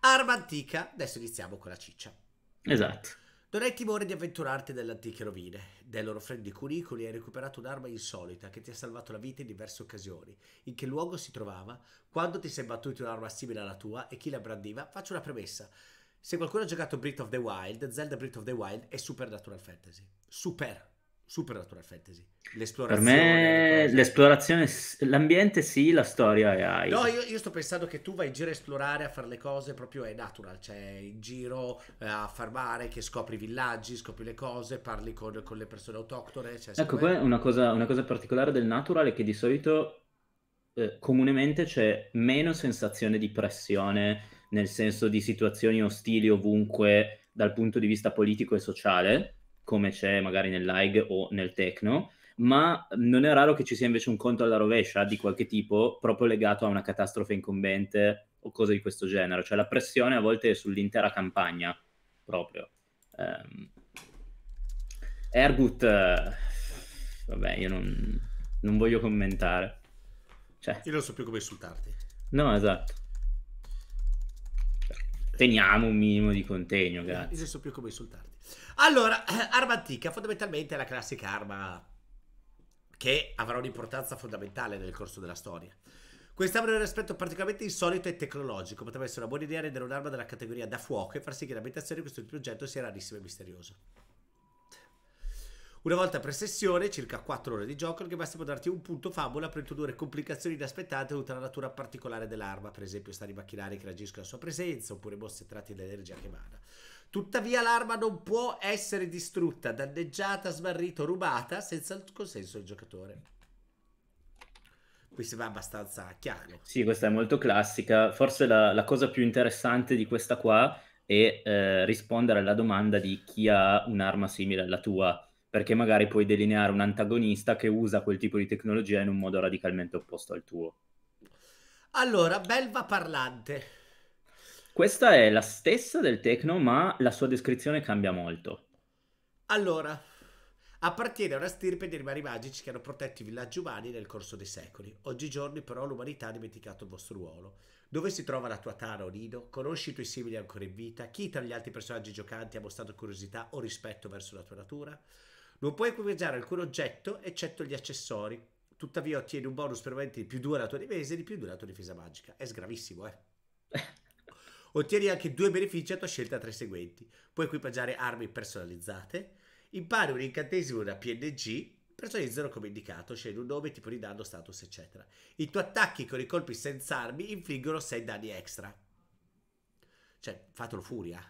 Arma antica, adesso iniziamo con la ciccia. Esatto. Non hai timore di avventurarti nelle antiche rovine. Dai loro freddi cunicoli hai recuperato un'arma insolita che ti ha salvato la vita in diverse occasioni. In che luogo si trovava? Quando ti sei battuto un'arma simile alla tua e chi la brandiva? Faccio una premessa. Se qualcuno ha giocato Breath of the Wild, Zelda Breath of the Wild è Supernatural Fantasy. Super super Natural Fantasy. L'esplorazione. Per me l'esplorazione, l'ambiente sì, la storia è AI. No, io, io, sto pensando che tu vai in giro a esplorare, a fare le cose proprio è natural, cioè in giro eh, a farmare, che scopri villaggi, scopri le cose, parli con, con le persone autoctone. Cioè, ecco, qua è... una, cosa, una cosa, particolare del natural è che di solito eh, comunemente c'è meno sensazione di pressione, nel senso di situazioni ostili ovunque dal punto di vista politico e sociale come c'è magari nell'AIG o nel Tecno, ma non è raro che ci sia invece un conto alla rovescia di qualche tipo proprio legato a una catastrofe incombente o cose di questo genere, cioè la pressione a volte è sull'intera campagna proprio. Um, Ergut, vabbè, io non, non voglio commentare. Cioè... Io non so più come insultarti. No, esatto. Teniamo un minimo di contegno, grazie. Io non so più come insultarti. Allora, arma antica fondamentalmente è la classica arma che avrà un'importanza fondamentale nel corso della storia. Quest'arma ha un aspetto particolarmente insolito e tecnologico. Potrebbe essere una buona idea rendere un'arma della categoria da fuoco e far sì che l'abitazione di questo tipo oggetto sia rarissima e misteriosa. Una volta per sessione, circa 4 ore di gioco, il massimo darti un punto favola per introdurre complicazioni inaspettate dovute alla natura particolare dell'arma, per esempio stani macchinari che reagiscono alla sua presenza, oppure mosse tratti dall'energia che emana. Tuttavia l'arma non può essere distrutta, danneggiata, smarrita o rubata senza il consenso del giocatore. Qui si va abbastanza chiaro. Sì, questa è molto classica. Forse la, la cosa più interessante di questa qua è eh, rispondere alla domanda di chi ha un'arma simile alla tua, perché magari puoi delineare un antagonista che usa quel tipo di tecnologia in un modo radicalmente opposto al tuo. Allora, belva parlante. Questa è la stessa del Tecno, ma la sua descrizione cambia molto. Allora, appartiene a una stirpe di animali magici che hanno protetto i villaggi umani nel corso dei secoli. Oggigiorno però l'umanità ha dimenticato il vostro ruolo. Dove si trova la tua tana o nido? Conosci i tuoi simili ancora in vita? Chi tra gli altri personaggi giocanti ha mostrato curiosità o rispetto verso la tua natura? Non puoi equipaggiare alcun oggetto eccetto gli accessori. Tuttavia ottieni un bonus permanente di più 2 alla tua difesa e di più 2 alla tua difesa magica. È sgravissimo, eh? Ottieni anche due benefici a tua scelta tra i seguenti. Puoi equipaggiare armi personalizzate, impari un incantesimo da PNG, personalizzalo come indicato, scegli un nome, tipo di danno, status, eccetera. I tuoi attacchi con i colpi senza armi infliggono 6 danni extra. Cioè, fatelo furia.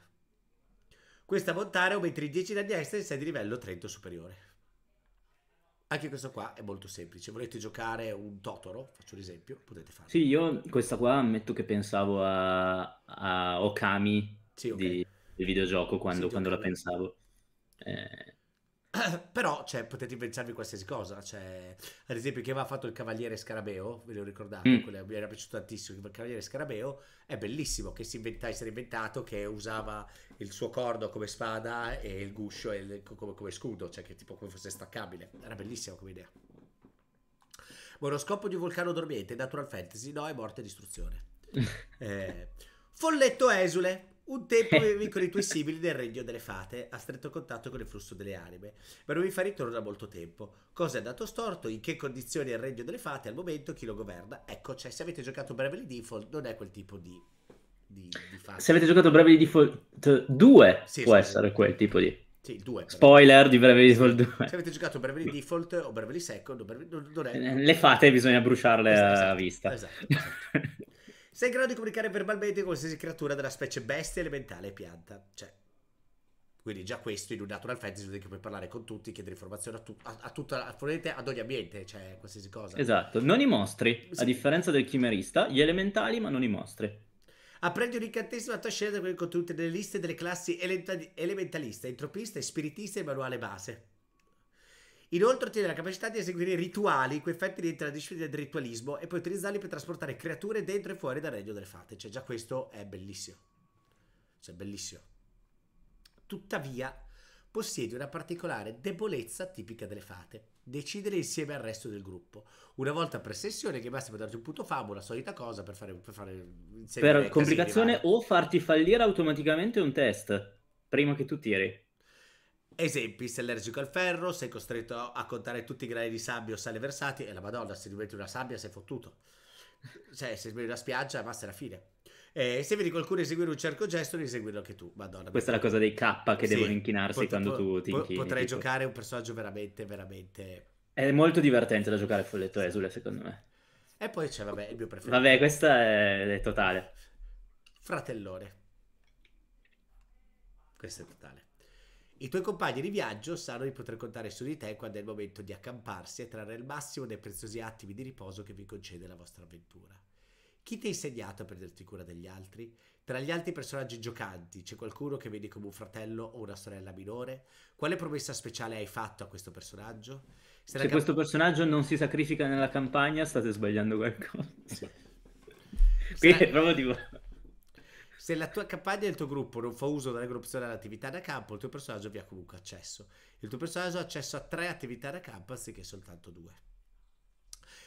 Questa montare aumenta i 10 danni extra se sei di livello 30 superiore. Anche questo qua è molto semplice. Volete giocare un Totoro, faccio l'esempio, potete farlo. Sì, io questa qua ammetto che pensavo a, a Okami sì, okay. di, del videogioco quando, quando la pensavo. Eh, Però, cioè, potete inventarvi qualsiasi cosa. Cioè, ad esempio, chi aveva fatto il Cavaliere Scarabeo, ve lo ricordate? Mm. Quello mi era piaciuto tantissimo. Il Cavaliere Scarabeo è bellissimo che si inventa, si inventato che usava il suo corno come spada e il guscio il, come, come, scudo, cioè che tipo come fosse staccabile. Era bellissimo come idea. Monoscopo di un vulcano dormiente, natural fantasy, no, è morte e distruzione. eh, folletto esule, un tempo vivevi con i tuoi simili nel regno delle fate, a stretto contatto con il flusso delle anime, ma non mi fa ritorno da molto tempo. Cosa è andato storto? In che condizioni è il regno delle fate? Al momento chi lo governa? Ecco, cioè, se avete giocato Bravely Default, non è quel tipo di... di, di fate. Se avete giocato Bravely Default 2, sì, può essere quel tipo di... Sì, 2. Spoiler di Bravely Default 2. Se avete giocato Bravely Default o Bravely Second, o Bravely... Non è... Le fate bisogna bruciarle esatto, a esatto, vista. esatto. esatto. Sei in grado di comunicare verbalmente con qualsiasi creatura della specie bestia, elementale e pianta. Cioè, quindi già questo in un natural fantasy che puoi parlare con tutti, chiedere informazioni a, tu, a, a tutta, a, ad ogni ambiente, cioè qualsiasi cosa. Esatto, non i mostri, sì. a differenza del chimerista, gli elementali ma non i mostri. Apprendi un incantesimo a tua scelta con i contenuti delle liste delle classi elementaliste, entropiste, spiritiste e manuale base. Inoltre ottiene la capacità di eseguire rituali cui effetti rientra la disciplina del ritualismo e puoi utilizzarli per trasportare creature dentro e fuori dal regno delle fate. Cioè già questo è bellissimo. Cioè bellissimo. Tuttavia possiedi una particolare debolezza tipica delle fate. Decidere insieme al resto del gruppo. Una volta per sessione che basta per darti un punto la solita cosa per fare... Per, fare per complicazione o farti fallire automaticamente un test prima che tu tiri. Esempi, sei allergico al ferro, sei costretto a contare tutti i gradi di sabbia o sale versati e la madonna, se diventi una sabbia sei fottuto. Cioè, se vedi una spiaggia, basta la fine. Eh, se vedi qualcuno eseguire un certo gesto, devi eseguirlo anche tu. Madonna. Questa è la cosa dei K che sì, devono inchinarsi pot- quando tu ti inchini. Potrei tipo. giocare un personaggio veramente, veramente... È molto divertente da giocare a Folletto Esule, secondo me. E poi c'è, vabbè, il mio preferito. Vabbè, questa è, è totale. Fratellone. Questo è totale. I tuoi compagni di viaggio sanno di poter contare su di te quando è il momento di accamparsi e trarre il massimo dei preziosi attimi di riposo che vi concede la vostra avventura. Chi ti ha insegnato a prenderti cura degli altri? Tra gli altri personaggi giocanti c'è qualcuno che vedi come un fratello o una sorella minore? Quale promessa speciale hai fatto a questo personaggio? Se, Se questo personaggio non si sacrifica nella campagna, state sbagliando qualcosa. Qui è proprio tipo se la tua campagna e il tuo gruppo non fa uso della corruzione all'attività da campo, il tuo personaggio vi ha comunque accesso. Il tuo personaggio ha accesso a tre attività da campo anziché soltanto due.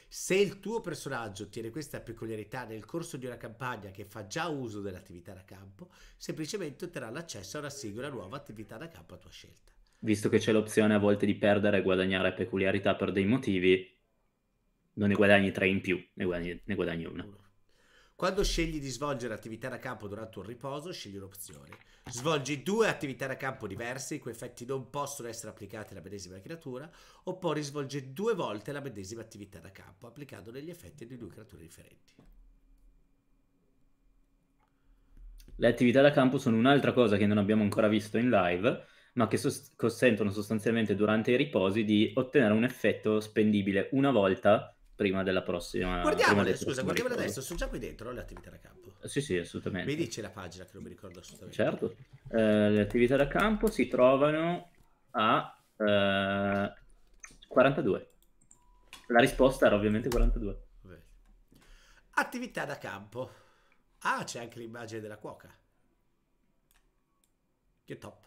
Se il tuo personaggio ottiene questa peculiarità nel corso di una campagna che fa già uso dell'attività da campo, semplicemente otterrà l'accesso a una singola nuova attività da campo a tua scelta. Visto che c'è l'opzione a volte di perdere e guadagnare peculiarità per dei motivi, non ne guadagni tre in più, ne guadagni, ne guadagni una. Uno. Quando scegli di svolgere attività da campo durante un riposo, scegli un'opzione. Svolgi due attività da campo diverse, i cui effetti non possono essere applicati alla medesima creatura, oppure svolge due volte la medesima attività da campo, applicando degli effetti di due creature differenti. Le attività da campo sono un'altra cosa che non abbiamo ancora visto in live, ma che sost- consentono sostanzialmente durante i riposi di ottenere un effetto spendibile una volta prima della prossima. Guardiamo, scusa, guardiamo adesso, sono già qui dentro le attività da campo. Sì, sì, assolutamente. Mi dice la pagina che non mi ricordo assolutamente. Certo, eh, le attività da campo si trovano a eh, 42. La risposta era ovviamente 42. Vabbè. Attività da campo. Ah, c'è anche l'immagine della cuoca. Che top.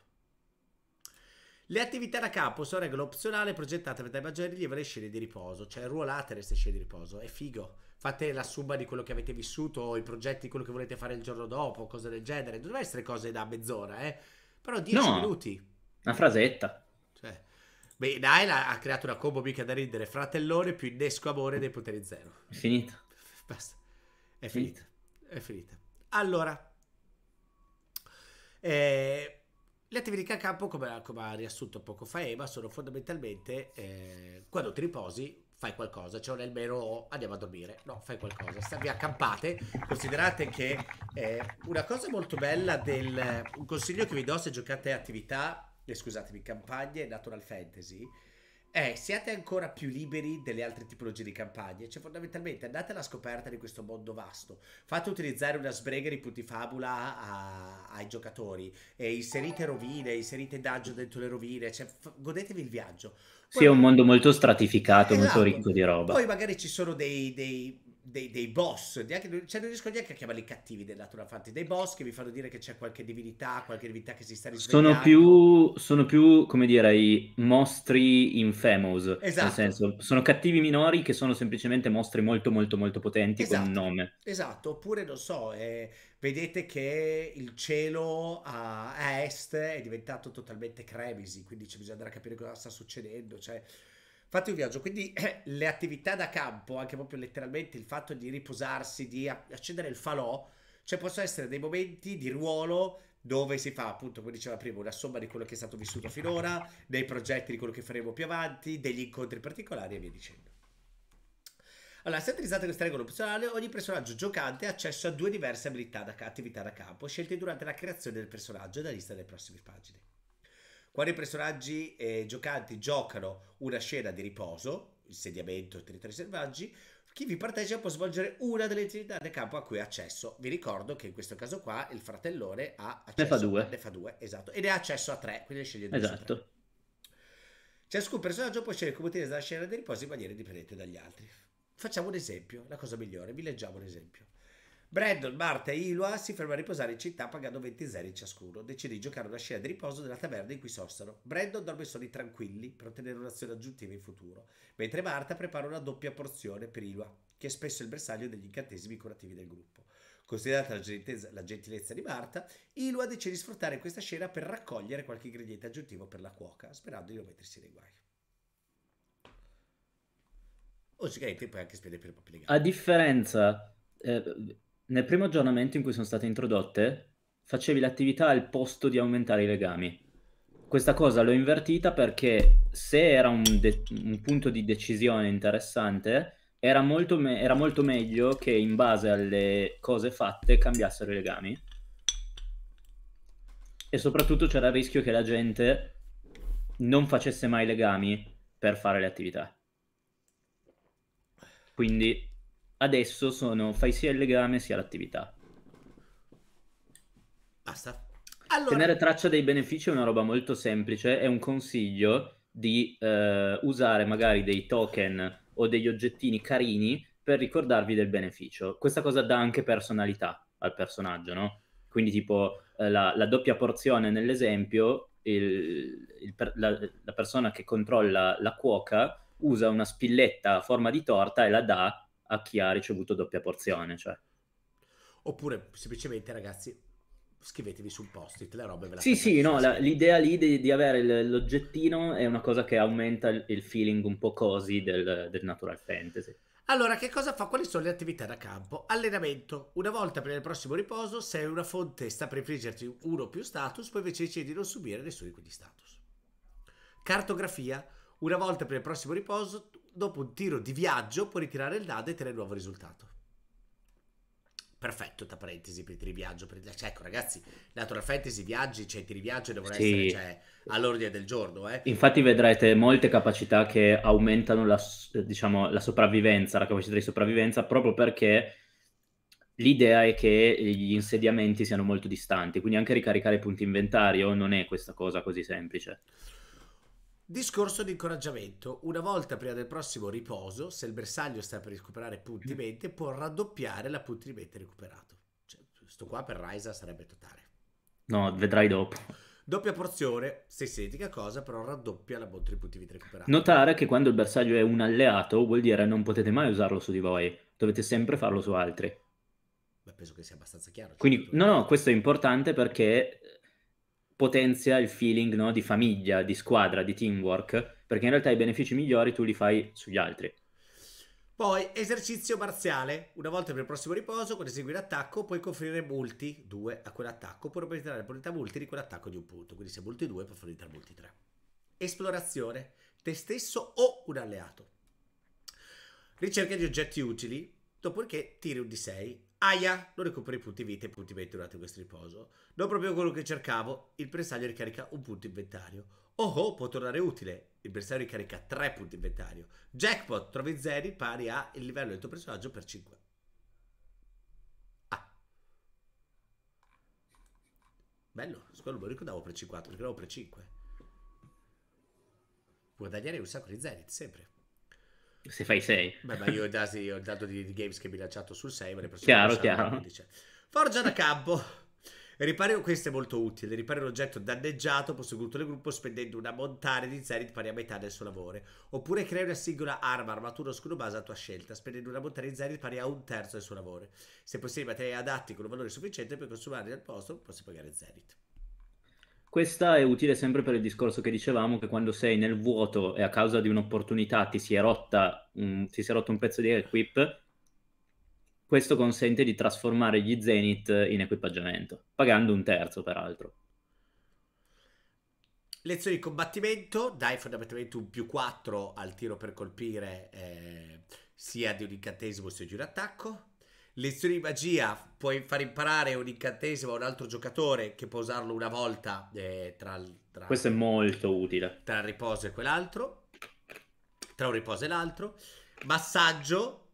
Le attività da capo sono regola opzionale progettate per dare maggiore rilievo alle scene di riposo, cioè ruolate le scene di riposo, è figo. Fate la summa di quello che avete vissuto i progetti di quello che volete fare il giorno dopo, cose del genere. Non deve essere cose da mezz'ora, eh. Però 10 no, minuti. Una frasetta. Cioè, beh, Naila ha creato una combo mica da ridere, fratellone più innesco amore dei poteri zero. È finita. Basta. È finita. È finita. Allora. Eh le attività a campo, come, come, ha riassunto poco fa Eva, sono fondamentalmente eh, quando ti riposi fai qualcosa, cioè non è il mero oh, andiamo a dormire, no, fai qualcosa, se vi accampate, considerate che eh, una cosa molto bella del... un consiglio che vi do se giocate attività, eh, scusatemi, campagne Natural Fantasy, eh, siate ancora più liberi delle altre tipologie di campagne, cioè fondamentalmente andate alla scoperta di questo mondo vasto, fate utilizzare una sbrega di punti fabula a, ai giocatori, e inserite rovine, inserite daggio dentro le rovine, cioè godetevi il viaggio. Poi, sì, è un mondo molto stratificato, esatto. molto ricco di roba. Poi magari ci sono dei, dei dei, dei boss, neanche, cioè non riesco neanche a chiamarli cattivi della natura fatti, dei boss che vi fanno dire che c'è qualche divinità, qualche divinità che si sta risvegliando. Sono più, sono più come dire, i mostri infamous, esatto. nel senso, sono cattivi minori che sono semplicemente mostri molto molto molto potenti esatto. con un nome. Esatto, oppure non so, eh, vedete che il cielo a, a, est è diventato totalmente crevisi, quindi bisogna andare a capire cosa sta succedendo, cioè fate un viaggio, quindi eh, le attività da campo, anche proprio letteralmente il fatto di riposarsi, di accendere il falò, cioè possono essere dei momenti di ruolo dove si fa appunto, come diceva prima, una somma di quello che è stato vissuto finora, dei progetti di quello che faremo più avanti, degli incontri particolari e via dicendo. Allora, se utilizzate questa regola opzionale, ogni personaggio giocante ha accesso a due diverse abilità da, attività da campo scelte durante la creazione del personaggio da lista delle prossime pagine. Quando i personaggi eh, giocanti giocano una scena di riposo, insediamento e territori selvaggi, chi vi partecipa può svolgere una delle attività del campo a cui ha accesso. Vi ricordo che in questo caso qua il fratellone ha accesso, ne fa due, ne fa due esatto, Ed ha accesso a tre, quindi sceglie due esatto. Ciascun personaggio può scegliere come utilizzare la scena di riposo in maniera indipendente dagli altri. Facciamo un esempio, la cosa migliore, vi leggiamo un esempio. Brandon, Marta e Ilua si fermano a riposare in città pagando 20 zeri ciascuno. Decide di giocare una scena di riposo nella taverna in cui sostano. Brandon dorme soli tranquilli per ottenere un'azione aggiuntiva in futuro, mentre Marta prepara una doppia porzione per Ilua, che è spesso il bersaglio degli incantesimi curativi del gruppo. Considerata la gentilezza, la gentilezza di Marta, Ilua decide di sfruttare questa scena per raccogliere qualche ingrediente aggiuntivo per la cuoca, sperando di non mettersi nei guai. O si crea anche spendere per i propri legali. A differenza... Eh nel primo aggiornamento in cui sono state introdotte, facevi l'attività al posto di aumentare i legami. Questa cosa l'ho invertita perché se era un, de- un punto di decisione interessante, era molto, me- era molto meglio che in base alle cose fatte cambiassero i legami. E soprattutto c'era il rischio che la gente non facesse mai legami per fare le attività. Quindi adesso sono fai sia il legame sia l'attività. Basta. Allora... Tenere traccia dei benefici è una roba molto semplice, è un consiglio di eh, usare magari dei token o degli oggettini carini per ricordarvi del beneficio. Questa cosa dà anche personalità al personaggio, no? Quindi tipo eh, la, la, doppia porzione nell'esempio, il, il, la, la persona che controlla la cuoca usa una spilletta a forma di torta e la dà a chi ha ricevuto doppia porzione. Cioè. Oppure semplicemente ragazzi scrivetevi sul post-it le robe ve la Sì, sì, no, la, l'idea lì di, di avere l'oggettino è una cosa che aumenta il, il feeling un po' così del, del, natural fantasy. Allora, che cosa fa? Quali sono le attività da campo? Allenamento. Una volta per il prossimo riposo, se hai una fonte sta per infliggerti uno o più status, poi invece decidi di non subire nessuno di quegli status. Cartografia. Una volta per il prossimo riposo, dopo un tiro di viaggio puoi ritirare il dado e tenere nuovo risultato. Perfetto, tra parentesi, per i di viaggio. Per... Cioè, ecco, ragazzi, Natural Fantasy, viaggi, cioè i tiri viaggio devono sì. essere cioè, all'ordine del giorno. Eh. Infatti vedrete molte capacità che aumentano la, diciamo, la sopravvivenza, la capacità di sopravvivenza, proprio perché l'idea è che gli insediamenti siano molto distanti, quindi anche ricaricare punti inventario non è questa cosa così semplice. Discorso di incoraggiamento. Una volta prima del prossimo riposo, se il bersaglio sta per recuperare punti mm. mente, può raddoppiare la punti di mente recuperato. Cioè, questo qua per Raisa sarebbe totale. No, vedrai dopo. Doppia porzione, stessa identica cosa, però raddoppia la botta di punti vita recuperati. Notare che quando il bersaglio è un alleato vuol dire non potete mai usarlo su di voi, dovete sempre farlo su altri. Beh, penso che sia abbastanza chiaro. Cioè, Quindi, no, no, questo è importante perché potenzia il feeling no, di famiglia, di squadra, di teamwork, perché in realtà i benefici migliori tu li fai sugli altri. Poi esercizio parziale, una volta per il prossimo riposo, quando esegui l'attacco puoi conferire multi 2 a quell'attacco, oppure puoi entrare la probabilità multi di quell'attacco di un punto, quindi se multi 2 puoi fornire multi 3. Esplorazione, te stesso o un alleato. Ricerca di oggetti utili, dopodiché tiri un D6 Aia, non recuperi punti vita e punti venti durante questo riposo. Non proprio quello che cercavo, il bersaglio ricarica un punto inventario. Oh oh, può tornare utile. Il bersaglio ricarica tre punti inventario. Jackpot, trovi zeri pari a il livello del tuo personaggio per 5. Ah. Bello, secondo me lo ricordavo per 54, ricordavo per 5. Guadagnare un sacco di zeri, sempre. Se fai 6. Beh, ma io ho, dati, il dato di, di, games che mi ha lanciato sul 6, ma le prossime chiaro, chiaro. Forgia da campo. Riparare, questo è molto utile, riparare un oggetto danneggiato proseguito nel gruppo spendendo una montare di Zenith pari a metà del suo lavoro. Oppure crea una singola arma, armatura o scudo base a tua scelta, spendendo una montare di Zenith pari a un terzo del suo lavoro. Se possibile materiali adatti con un valore sufficiente per consumarli al posto, posso pagare Zenith. Questa è utile sempre per il discorso che dicevamo, che quando sei nel vuoto e a causa di un'opportunità ti si è, rotta, um, ti si è rotto un pezzo di equip, questo consente di trasformare gli Zenith in equipaggiamento, pagando un terzo peraltro. Lezioni di combattimento, dai fondamentalmente un più 4 al tiro per colpire eh, sia di un incantesimo sia di un attacco lezioni di magia, puoi far imparare un incantesimo a un altro giocatore che può usarlo una volta eh, tra, tra, Questo è molto utile. Tra il riposo e quell'altro. Tra un riposo e l'altro. Massaggio,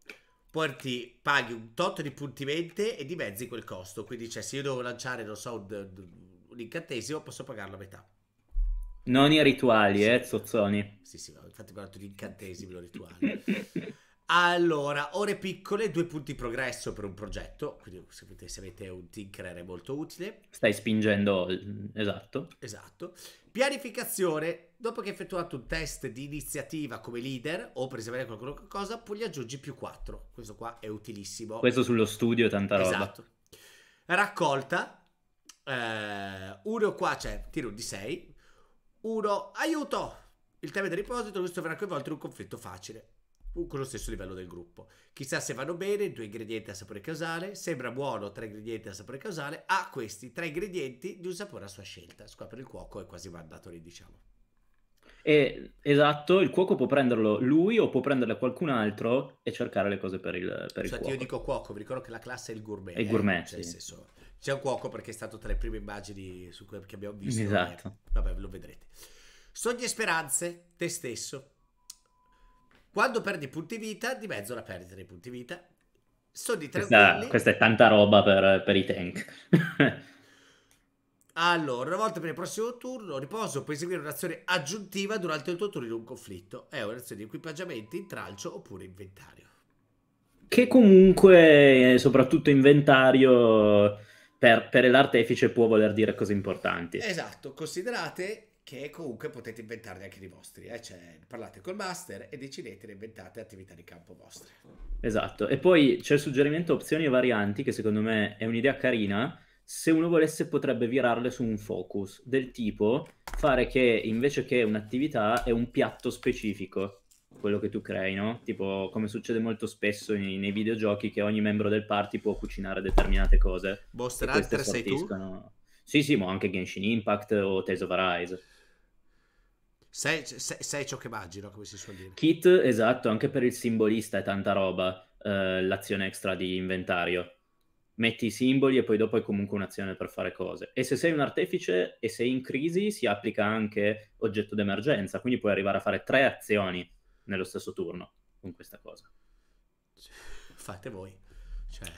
porti, paghi un tot di punti mente e dimezzi quel costo. Quindi, cioè, se io devo lanciare, non so, un, un incantesimo, posso pagarlo a metà. Non i rituali, sì. eh, zozzoni. Sì, sì, infatti ho parlato di incantesimi, non rituali. Allora, ore piccole, due punti progresso per un progetto, quindi sapete se avete un tinkerer è molto utile. Stai spingendo, esatto. Esatto. Pianificazione, dopo che hai effettuato un test di iniziativa come leader o per esempio qualcuno qualcosa, poi gli aggiungi più 4. Questo qua è utilissimo. Questo sullo studio tanta roba. Esatto. Raccolta, eh, uno qua c'è, cioè, tiro di 6, uno, aiuto! Il tema del riposito, questo verrà coinvolto in un conflitto facile con lo stesso livello del gruppo. Chissà se vanno bene, due ingredienti a sapore causale, sembra buono tre ingredienti a sapore causale, ha questi tre ingredienti di un sapore a sua scelta. Scopre il cuoco è quasi mandato lì, diciamo. E, esatto, il cuoco può prenderlo lui o può prenderlo qualcun altro e cercare le cose per il, per Infatti, il cuoco. Io dico cuoco, vi ricordo che la classe è il gourmet. È il gourmet, eh? cioè, sì. senso, c'è un cuoco perché è stato tra le prime immagini su cui, che abbiamo visto. Esatto. Eh, vabbè, lo vedrete. Sogni e speranze, te stesso quando perdi punti vita, di mezzo la perdita dei punti vita. Sono di questa, questa, è tanta roba per, per i tank. allora, una volta per il prossimo turno, riposo, puoi eseguire un'azione aggiuntiva durante il tuo turno in un conflitto. È un'azione di equipaggiamento, intralcio oppure inventario. Che comunque, eh, soprattutto inventario, per, per l'artefice può voler dire cose importanti. Esatto, considerate che comunque potete inventarne anche di vostri, eh? cioè parlate col master e decidete e inventate attività di campo vostre. Esatto, e poi c'è il suggerimento opzioni e varianti, che secondo me è un'idea carina, se uno volesse potrebbe virarle su un focus, del tipo fare che invece che un'attività è un piatto specifico, quello che tu crei, no? Tipo come succede molto spesso nei, nei videogiochi che ogni membro del party può cucinare determinate cose. Monster Hunter sei tu? Sì, sì, ma anche Genshin Impact o Tales of Arise. Sei, sei, sei ciò che immagino, come si suol dire. Kit, esatto, anche per il simbolista è tanta roba eh, l'azione extra di inventario. Metti i simboli e poi dopo è comunque un'azione per fare cose. E se sei un artefice e sei in crisi, si applica anche oggetto d'emergenza, quindi puoi arrivare a fare tre azioni nello stesso turno con questa cosa. Fate voi. Cioè...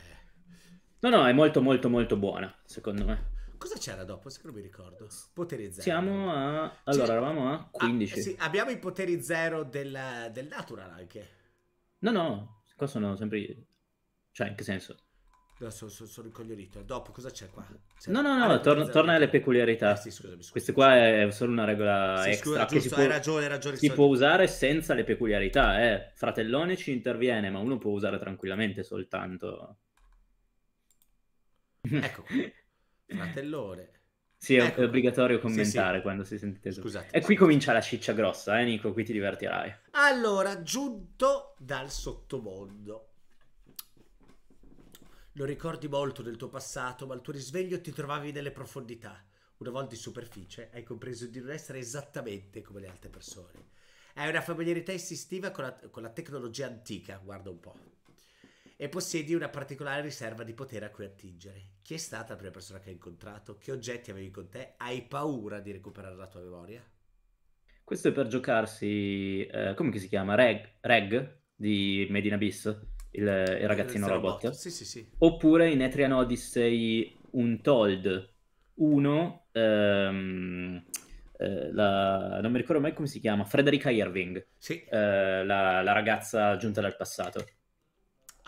No, no, è molto molto molto buona, secondo me. Cosa c'era dopo? Se non mi ricordo. Poteri zero. Siamo a... Allora, cioè, eravamo a 15. Ah, sì, abbiamo i poteri zero del, del natural anche. No, no, qua sono sempre... Cioè, in che senso? No, sono, sono, sono incoglionito. Dopo cosa c'è qua? C'è no, no, no, ah, torna, alle peculiarità. Eh, sì, scusa, scusa, Questa qua è solo una regola sì, extra scusa, che giusto, si, può, ragione, ragione, si può, usare senza le peculiarità. Eh. Fratellone ci interviene, ma uno può usare tranquillamente soltanto. Ecco. Qui. Fratellone. Sì, è ecco. obbligatorio commentare sì, sì. quando si sentite su. Scusate. E qui comincia la ciccia grossa, eh Nico, qui ti divertirai. Allora, giunto dal sottomondo. Lo ricordi molto del tuo passato, ma al tuo risveglio ti trovavi nelle profondità. Una volta in superficie hai compreso di non essere esattamente come le altre persone. Hai una familiarità istintiva con, con la tecnologia antica, guarda un po' e possiedi una particolare riserva di potere a cui attingere. Chi è stata la prima persona che hai incontrato? Che oggetti avevi con te? Hai paura di recuperare la tua memoria? Questo è per giocarsi, eh, come si chiama? Reg, Reg di in Abyss, il, il ragazzino il robot. robot. Sì, sì, sì. Oppure in Etrian Odyssey Untold 1, ehm, eh, non mi ricordo mai come si chiama, Frederica Irving, sì. eh, la, la ragazza giunta dal passato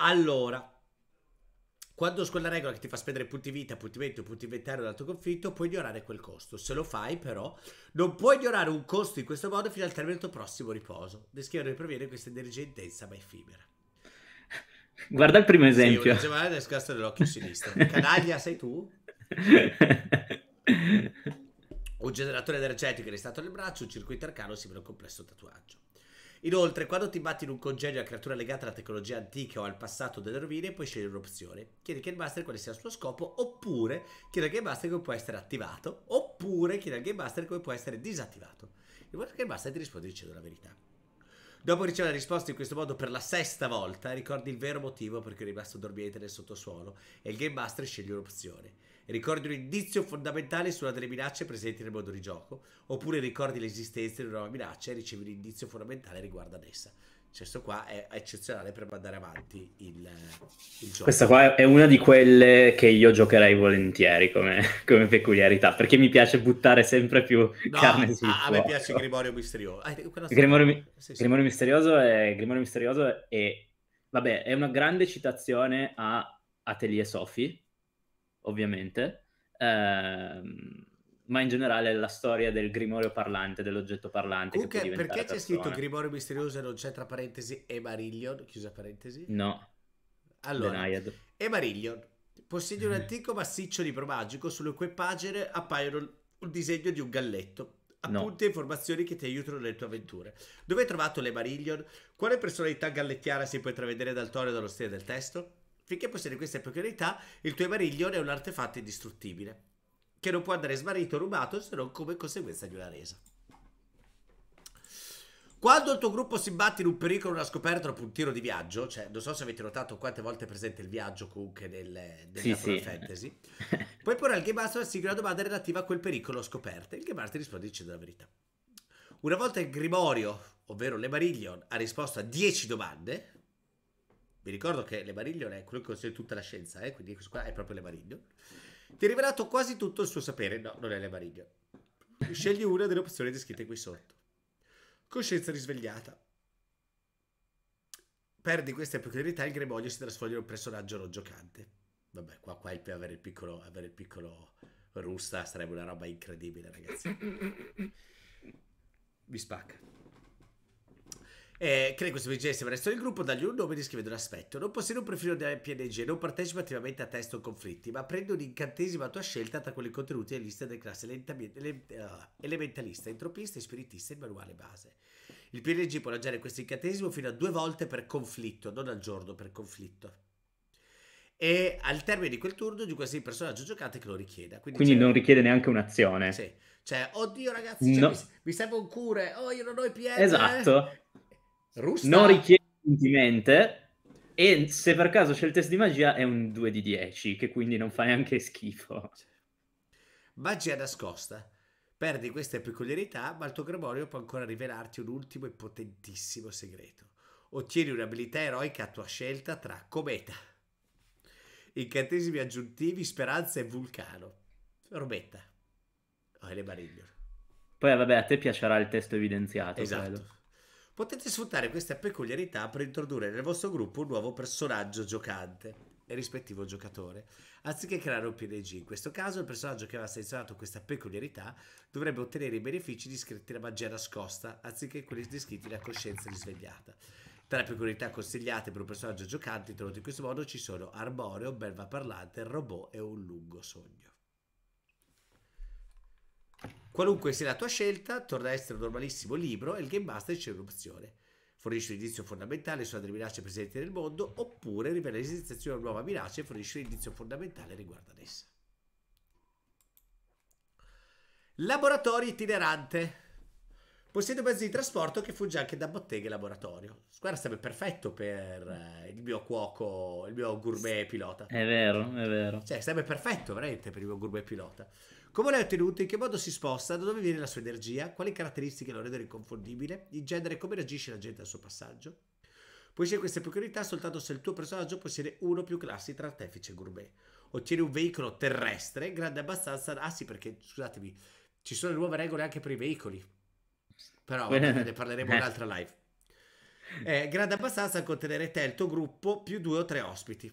allora, quando usi la regola che ti fa spendere punti vita, punti vento, punti inventario dal tuo conflitto, puoi ignorare quel costo. Se lo fai, però, non puoi ignorare un costo in questo modo fino al termine del tuo prossimo riposo. Descrivere e previene questa energia intensa ma effimera. Guarda il primo esempio. Sì, una disgasta dell'occhio sinistro. Canaglia sei tu? un generatore energetico che è stato nel braccio, un circuito arcano simile a un complesso tatuaggio. Inoltre, quando ti batti in un congegno a creatura legata alla tecnologia antica o al passato delle rovine, puoi scegliere un'opzione. Chiedi al Game Master quale sia il suo scopo, oppure chiedi al Game Master come può essere attivato, oppure chiedi al Game Master come può essere disattivato. Il Game Master ti risponde dicendo la verità. Dopo ricevere la risposta in questo modo per la sesta volta, ricordi il vero motivo perché cui è rimasto dormiente nel sottosuolo e il Game Master sceglie un'opzione. Ricordi un indizio fondamentale su una delle minacce presenti nel mondo di gioco, oppure ricordi l'esistenza di una nuova minaccia e ricevi un indizio fondamentale riguardo ad essa. Cioè, questo qua è eccezionale per mandare avanti il, il, gioco. Questa qua è una di quelle che io giocherei volentieri come, come peculiarità, perché mi piace buttare sempre più no, carne sul a, a me piace Grimorio Misterioso. Ah, eh, Grimorio, sì, sì. Grimorio, Misterioso è... Grimorio Misterioso è... Vabbè, è una grande citazione a Atelier Sophie, ovviamente, ehm, ma in generale la storia del grimorio parlante, dell'oggetto parlante. Comunque, perché c'è persona. scritto grimorio misterioso e non c'è tra parentesi Emarillion, chiusa parentesi? No. Allora, Denied. Emarillion possiede un mm-hmm. antico massiccio libro magico sulle cui pagine appaiono un disegno di un galletto appunti e informazioni che ti aiutano nelle tue avventure. Dove hai trovato le Marillion? Quale personalità gallettiana si può intravedere dal tono e dallo stile del testo? Finché possiede queste peculiarità, il tuo Evariglion è un artefatto indistruttibile, che non può andare smarrito o rubato se non come conseguenza di una resa. Quando il tuo gruppo si batte in un pericolo, una scoperta dopo un tiro di viaggio, cioè non so se avete notato quante volte è presente il viaggio comunque nel, nel sì, sì. Fantasy, puoi porre al Game Master al sigla una domanda relativa a quel pericolo o scoperta. Il Game Master risponde dicendo la verità. Una volta il Grimorio, ovvero l'Emariglion, ha risposto a 10 domande, vi ricordo che l'Evariglio è quello che consiglia tutta la scienza, eh? quindi questo qua è proprio l'Evariglio. Ti ha rivelato quasi tutto il suo sapere. No, non è l'Evariglio. Scegli una delle opzioni descritte qui sotto. Coscienza risvegliata. Perdi queste peculiarità, e il gremoglio si trasforma in un personaggio non giocante. Vabbè, qua, qua il, avere il piccolo, avere il piccolo rusta sarebbe una roba incredibile, ragazzi. Mi spacca. Eh, crei questo VGS per il resto del gruppo, dagli un nome e descrivete un aspetto. Non possiede un profilo da PNG, non partecipa attivamente a test o conflitti, ma prende un incantesimo a tua scelta tra quelli contenuti nelle liste delle classi ele eh, elementalista, entropista e spiritista e manuale base. Il PNG può lanciare questo incantesimo fino a due volte per conflitto, non al giorno per conflitto e al termine di quel turno di qualsiasi personaggio giocato che lo richieda. Quindi, Quindi non richiede neanche un'azione. Sì. Cioè, oddio ragazzi, cioè, no. mi, mi serve un cure, oh io non ho i piedi. Eh. Esatto. Rusta... non richiede sentimente. E se per caso c'è il test di magia è un 2 di 10, che quindi non fa neanche schifo. Magia nascosta. Perdi queste peculiarità, ma il tuo grimorio può ancora rivelarti un ultimo e potentissimo segreto. Ottieni un'abilità eroica a tua scelta tra cometa, incantesimi aggiuntivi, speranza e vulcano. Robetta. Oh, le Poi vabbè, a te piacerà il testo evidenziato. Esatto. Credo. Potete sfruttare questa peculiarità per introdurre nel vostro gruppo un nuovo personaggio giocante rispettivo giocatore, anziché creare un PNG. In questo caso il personaggio che aveva selezionato questa peculiarità dovrebbe ottenere i benefici descritti alla magia nascosta, anziché quelli descritti da coscienza risvegliata. Tra le peculiarità consigliate per un personaggio giocante introdotto in questo modo ci sono Arboreo, Belva Parlante, Robot e un lungo sogno. Qualunque sia la tua scelta, torna a essere un normalissimo libro e il Game Master c'è un'opzione. Fornisce un indizio fondamentale su altre minacce presenti nel mondo, oppure rivela l'esistenza di una nuova minaccia e fornisce un indizio fondamentale riguardo ad essa. Laboratorio itinerante. Possiede un mezzo di trasporto che fugge anche da bottega e laboratorio. Guarda, sarebbe perfetto per eh, il mio cuoco, il mio gourmet pilota. È vero, è vero. Cioè, sarebbe perfetto veramente per il mio gourmet pilota. Come l'hai ottenuto? in che modo si sposta, da dove viene la sua energia, quali caratteristiche lo rendono inconfondibile, in genere come reagisce la gente al suo passaggio. Puoi scegliere queste peculiarità soltanto se il tuo personaggio possiede uno o più classi tra artefice e gourmet. Ottieni un veicolo terrestre grande abbastanza... Ah sì, perché, scusatemi, ci sono nuove regole anche per i veicoli. Però ne parleremo in un'altra live. Eh, grande abbastanza a contenere te, il tuo gruppo, più due o tre ospiti.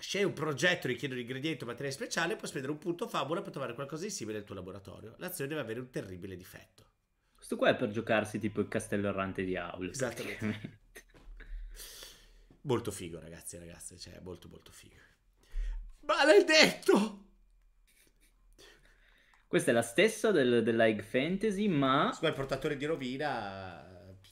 Scegli un progetto, richiede un ingrediente o materiale speciale, puoi spendere un punto favola per trovare qualcosa di simile nel tuo laboratorio. L'azione deve avere un terribile difetto. Questo qua è per giocarsi tipo il castello errante di Aul. Esattamente. molto figo, ragazzi e ragazze, cioè molto molto figo. Maledetto! Questa è la stessa del, dell'High Fantasy, ma... Scusa, il portatore di rovina...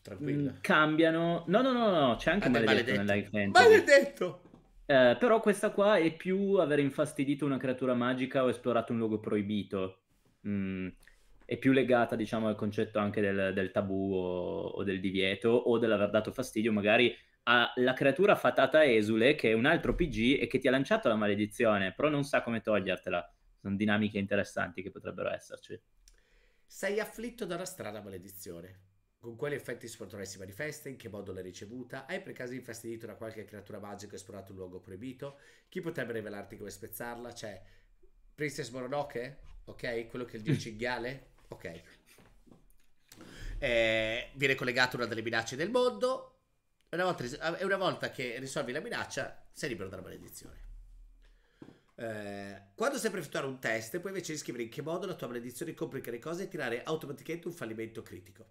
Tranquillo. Mm, cambiano... No, no, no, no, c'è anche ah, maledetto, maledetto. nell'High Fantasy. Maledetto! Eh, però questa qua è più aver infastidito una creatura magica o esplorato un luogo proibito. Mm, è più legata, diciamo, al concetto anche del, del tabù o, o, del divieto o dell'aver dato fastidio magari alla creatura fatata esule che è un altro PG e che ti ha lanciato la maledizione, però non sa come togliertela. Sono dinamiche interessanti che potrebbero esserci. Sei afflitto dalla strada maledizione. Con quali effetti sfortunati si manifesta? In che modo l'hai ricevuta? Hai per caso infastidito da qualche creatura magica e esplorato un luogo proibito? Chi potrebbe rivelarti come spezzarla? Cioè, Princess Mononoke? Ok? Quello che è il dio cinghiale? Ok. Eh, viene collegato una delle minacce del mondo. Una volta, eh, una volta che risolvi la minaccia, sei libero dalla maledizione. Eh, quando sei per effettuare un test, puoi invece scrivere in che modo la tua maledizione complica le cose e tirare automaticamente un fallimento critico.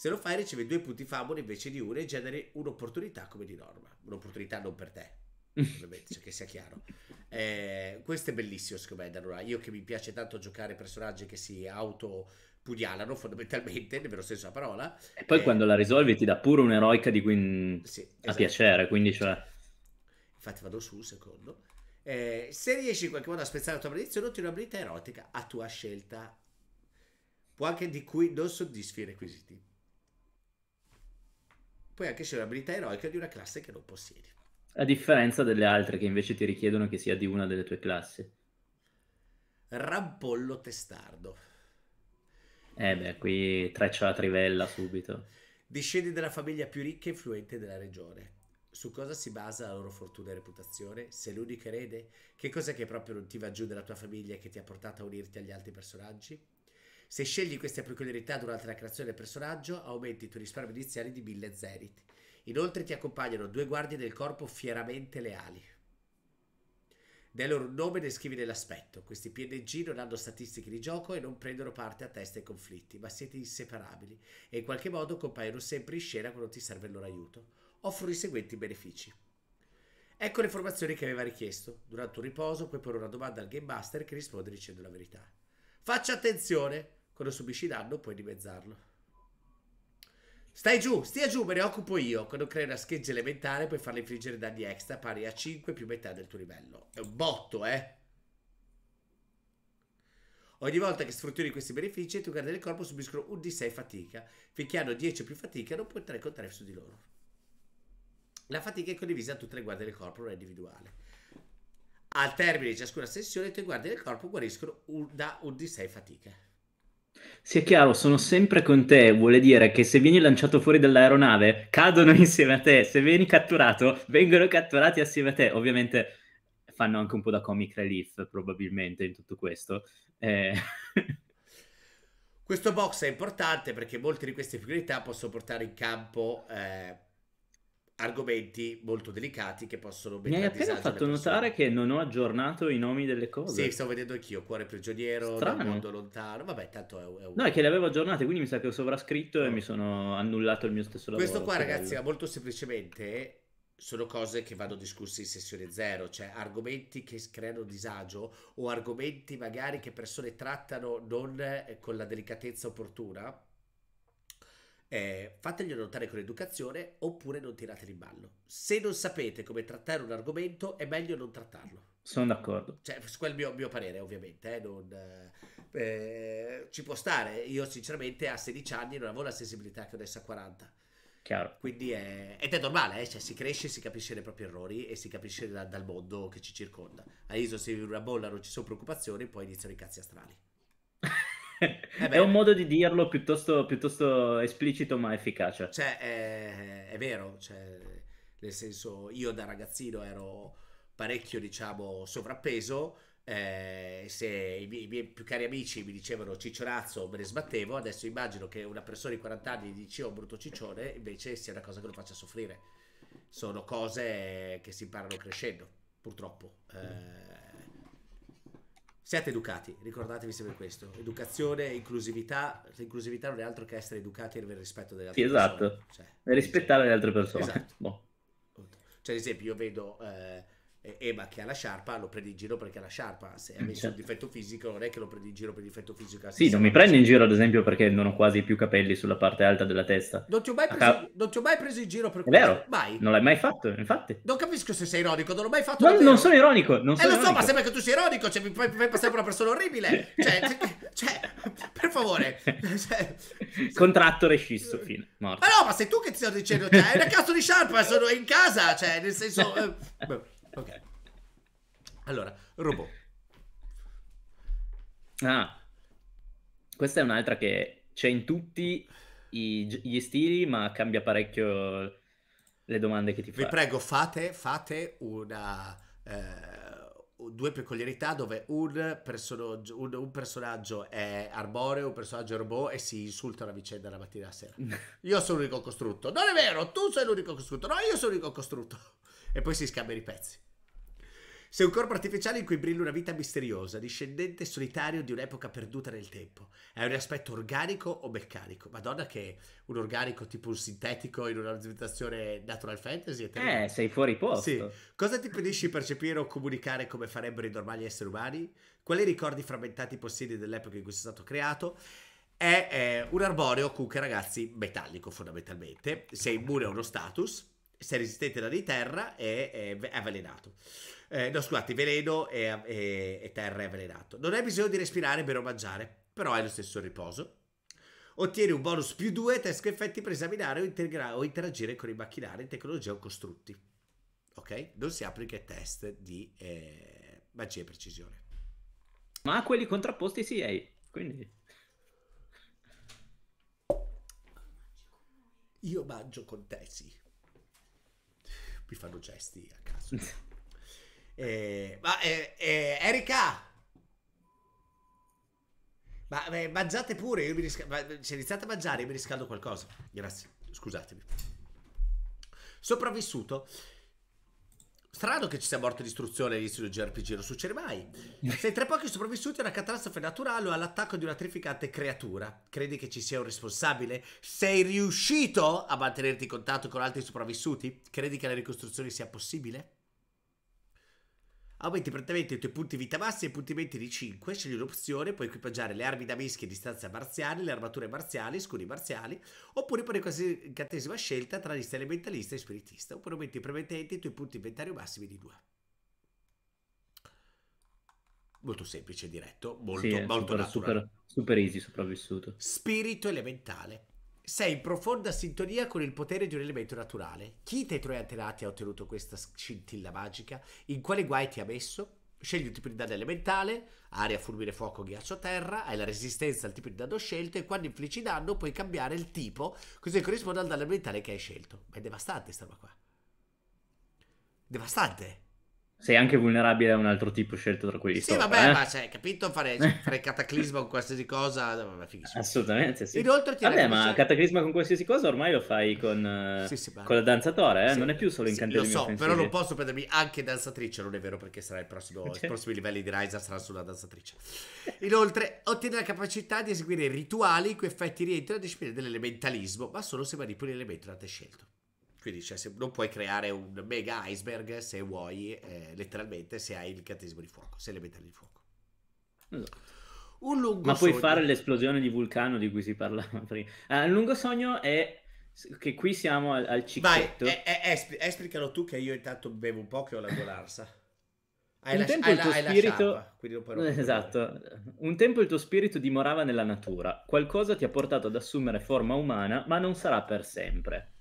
Se lo fai ricevi due punti favore invece di uno e generi un'opportunità come di norma. Un'opportunità non per te, ovviamente, cioè che sia chiaro. Eh, questo è bellissimo secondo me da Io che mi piace tanto giocare personaggi che si auto pugnalano fondamentalmente, nel vero senso della parola. E poi eh, quando la risolvi ti dà pure un'eroica di cui sì, esatto. a piacere, quindi cioè... Infatti vado su un secondo. Eh, se riesci in qualche modo a spezzare la tua maledizione, ottieni un'abilità erotica a tua scelta, può anche di cui non soddisfi i requisiti puoi anche scegliere l'abilità eroica di una classe che non possiedi. A differenza delle altre che invece ti richiedono che sia di una delle tue classi. Rampollo testardo. Eh beh, qui treccia la trivella subito. Discendi dalla famiglia più ricca e influente della regione. Su cosa si basa la loro fortuna e reputazione? Sei l'unica erede? Che cos'è che proprio non ti va giù della tua famiglia e che ti ha portato a unirti agli altri personaggi? Se scegli queste peculiarità durante la creazione del personaggio, aumenti i tuoi risparmi iniziali di 1000 zenith. Inoltre ti accompagnano due guardie del corpo fieramente leali. Nel loro nome descrivi nell'aspetto. Questi PNG non hanno statistiche di gioco e non prendono parte a testa ai conflitti, ma siete inseparabili e in qualche modo compaiono sempre in scena quando ti serve il loro aiuto. Offrono i seguenti benefici. Ecco le informazioni che aveva richiesto. Durante un riposo puoi porre una domanda al Game Master che risponde dicendo la verità. Faccia attenzione! Quando subisci danno puoi dimezzarlo. Stai giù, stia giù, me ne occupo io. Quando crei una scheggia elementare puoi farle infliggere danni extra pari a 5 più metà del tuo livello. È un botto, eh. Ogni volta che sfrutturi questi benefici, i tuoi guardi del corpo subiscono un di 6 fatica. Finché hanno 10 più fatica, non puoi contare su di loro. La fatica è condivisa a tutte le guardie del corpo, non è individuale. Al termine di ciascuna sessione, i tuoi guardi del corpo guariscono un, da un di 6 fatica è chiaro, sono sempre con te, vuole dire che se vieni lanciato fuori dall'aeronave cadono insieme a te, se vieni catturato vengono catturati assieme a te. Ovviamente fanno anche un po' da comic relief probabilmente in tutto questo. Eh... Questo box è importante perché molte di queste priorità possono portare in campo eh, argomenti molto delicati che possono mettere Mi hai appena fatto notare che non ho aggiornato i nomi delle cose. Sì, stavo vedendo anch'io, Cuore prigioniero, Strano. mondo lontano, vabbè, tanto è, è un... No, è che le avevo aggiornate, quindi mi sa che ho sovrascritto e mi oh. sono annullato il mio stesso lavoro. Questo qua, ragazzi, bello. molto semplicemente sono cose che vanno discusse in sessione zero, cioè argomenti che creano disagio o argomenti magari che persone trattano non eh, con la delicatezza opportuna eh, fateglielo notare con educazione oppure non tirateli in ballo. Se non sapete come trattare un argomento, è meglio non trattarlo. Sono d'accordo. Cioè, questo mio, mio parere, ovviamente. Eh, non, eh, eh ci può stare. Io, sinceramente, a 16 anni non avevo la sensibilità che ho adesso a 40. Chiaro. Quindi è, ed è normale, eh? cioè, si cresce, si capisce dai propri errori e si capisce da, dal mondo che ci circonda. A ISO, se vivi una bolla non ci sono preoccupazioni, poi iniziano i cazzi astrali. Eh è un modo di dirlo piuttosto, piuttosto esplicito ma efficace. Cioè, è, è vero, cioè, nel senso, io da ragazzino ero parecchio, diciamo, sovrappeso. Eh, se i miei, i miei, più cari amici mi dicevano ciccionazzo me ne sbattevo adesso immagino che una persona di 40 anni dice oh brutto ciccione invece sia una cosa che lo faccia soffrire sono cose che si imparano crescendo purtroppo mm. eh, Siate educati, ricordatevi sempre questo. Educazione, inclusività. L'inclusività non è altro che essere educati e avere rispetto delle altre sì, esatto. persone. Esatto. Cioè, e rispettare le altre persone. Esatto. Boh. Cioè, ad esempio, io vedo... Eh, Eba che ha la sciarpa lo prendi in giro perché ha la sciarpa, se avessi mm, certo. un difetto fisico non è che lo prendi in giro per difetto fisico. Sì, non mi prendi in giro ad esempio perché non ho quasi più capelli sulla parte alta della testa. Non ti ho mai preso, Acab- non ti ho mai preso in giro per questo. È vero, mai. non l'hai mai fatto, infatti. Non capisco se sei ironico, non l'ho mai fatto. No, non sono ironico. Non eh, sono eh, lo so, ma sembra che tu sia ironico, cioè mi puoi passare per una persona orribile. Cioè, cioè per favore. Cioè, Contratto rescisso, fine. Morto. Ma no, ma sei tu che ti stai dicendo, cioè, è una cazzo di sciarpa, sono in casa, cioè, nel senso... Eh, boh ok. Allora, robot. Ah, questa è un'altra che c'è in tutti i, gli stili, ma cambia parecchio le domande che ti faccio. Vi prego, fate, fate una... Eh due peculiarità dove un personaggio, un, un personaggio, è arboreo, un personaggio è robot e si insulta a vicenda la mattina e la sera. Io sono l'unico costrutto. Non è vero, tu sei l'unico costrutto. No, io sono l'unico costrutto e poi si scambiano i pezzi. Sei un corpo artificiale in cui brilla una vita misteriosa, discendente solitario di un'epoca perduta nel tempo. Hai un aspetto organico o meccanico? Madonna che un organico tipo un sintetico in una un'alimentazione natural fantasy è terribile. Eh, sei fuori posto. Sì. Cosa ti impedisci di percepire o comunicare come farebbero i normali esseri umani? Quali ricordi frammentati possiedi dell'epoca in cui sei stato creato? È, è eh, un arboreo comunque, ragazzi, metallico fondamentalmente. Sei immune a uno status se è resistente alla di terra è, è, è avvelenato. Eh, no, scusate, veleno e, e, e terra è avvelenato. Non hai bisogno di respirare, bere o mangiare, però hai lo stesso riposo. Ottieni un bonus più 2 test effetti per esaminare o, integra- o interagire con i macchinari, tecnologia o costrutti. Ok? Non si applica il test di eh, magia e precisione. Ma quelli contrapposti si hai, quindi... Io mangio con te, sì mi fanno gesti a caso. eh, ma eh, eh, Erika! Ma eh, mangiate pure, io mi riscaldo. Eh, se iniziate a mangiare, io mi riscaldo qualcosa. Grazie, scusatemi. Sopravvissuto. Strano che ci sia morto di istruzione all'inizio di un JRPG, non succede mai. Sei tra pochi sopravvissuti a una catastrofe naturale o all'attacco di una terrificante creatura. Credi che ci sia un responsabile? Sei riuscito a mantenerti in contatto con altri sopravvissuti? Credi che la ricostruzione sia possibile? Aumenti praticamente i tuoi punti vita bassi e punti mente di 5, scegli un'opzione, puoi equipaggiare le armi da mischia e distanza marziali, le armature marziali, scudi marziali, oppure puoi quasi incantesima scelta tra lista elementalista e spiritista, oppure aumenti prevedente i tuoi punti inventario massimi di 2. Molto semplice, diretto, molto, sì, molto super, naturale. Super, super easy sopravvissuto. Spirito elementale sei in profonda sintonia con il potere di un elemento naturale. Chi dei tuoi antenati ha ottenuto questa scintilla magica? In quale guai ti ha messo? Scegli un tipo di danno elementale, aria, fulmine, fuoco, ghiaccio, terra, hai la resistenza al tipo di danno scelto e quando infliggi danno puoi cambiare il tipo così corrisponde al danno elementale che hai scelto. Ma è devastante sta roba qua. Devastante sei anche vulnerabile a un altro tipo scelto tra quelli sì, sopra. vabbè, eh? ma cioè, capito, fare, fare cataclisma con qualsiasi cosa, vabbè, Assolutamente, sì. Inoltre ti Vabbè, ma cataclisma con qualsiasi cosa ormai lo fai con, eh, sì, sì, con la danzatore, eh? non è più solo incantesimi Lo so, offensivi. però non posso prendermi anche danzatrice, non è vero, perché sarà il prossimo, okay. i prossimi livelli di Riser sarà sulla danzatrice. Inoltre, ottieni la capacità di eseguire rituali i cui effetti rientrano nella disciplina dell'elementalismo, ma solo se manipoli l'elemento da te scelto. Quindi cioè, se, non puoi creare un mega iceberg se vuoi, eh, letteralmente, se hai il catesimo di fuoco, se le elementare di fuoco. Esatto. Un lungo Ma sogno. puoi fare l'esplosione di vulcano di cui si parlava prima. Uh, il lungo sogno è che qui siamo al, al cicchetto. Eh, eh, esplicalo tu che io intanto bevo un po' che ho la golarsa. Hai un la, tempo hai il tuo la, spirito... Sciarpa, esatto. Un tempo il tuo spirito dimorava nella natura. Qualcosa ti ha portato ad assumere forma umana, ma non sarà per sempre.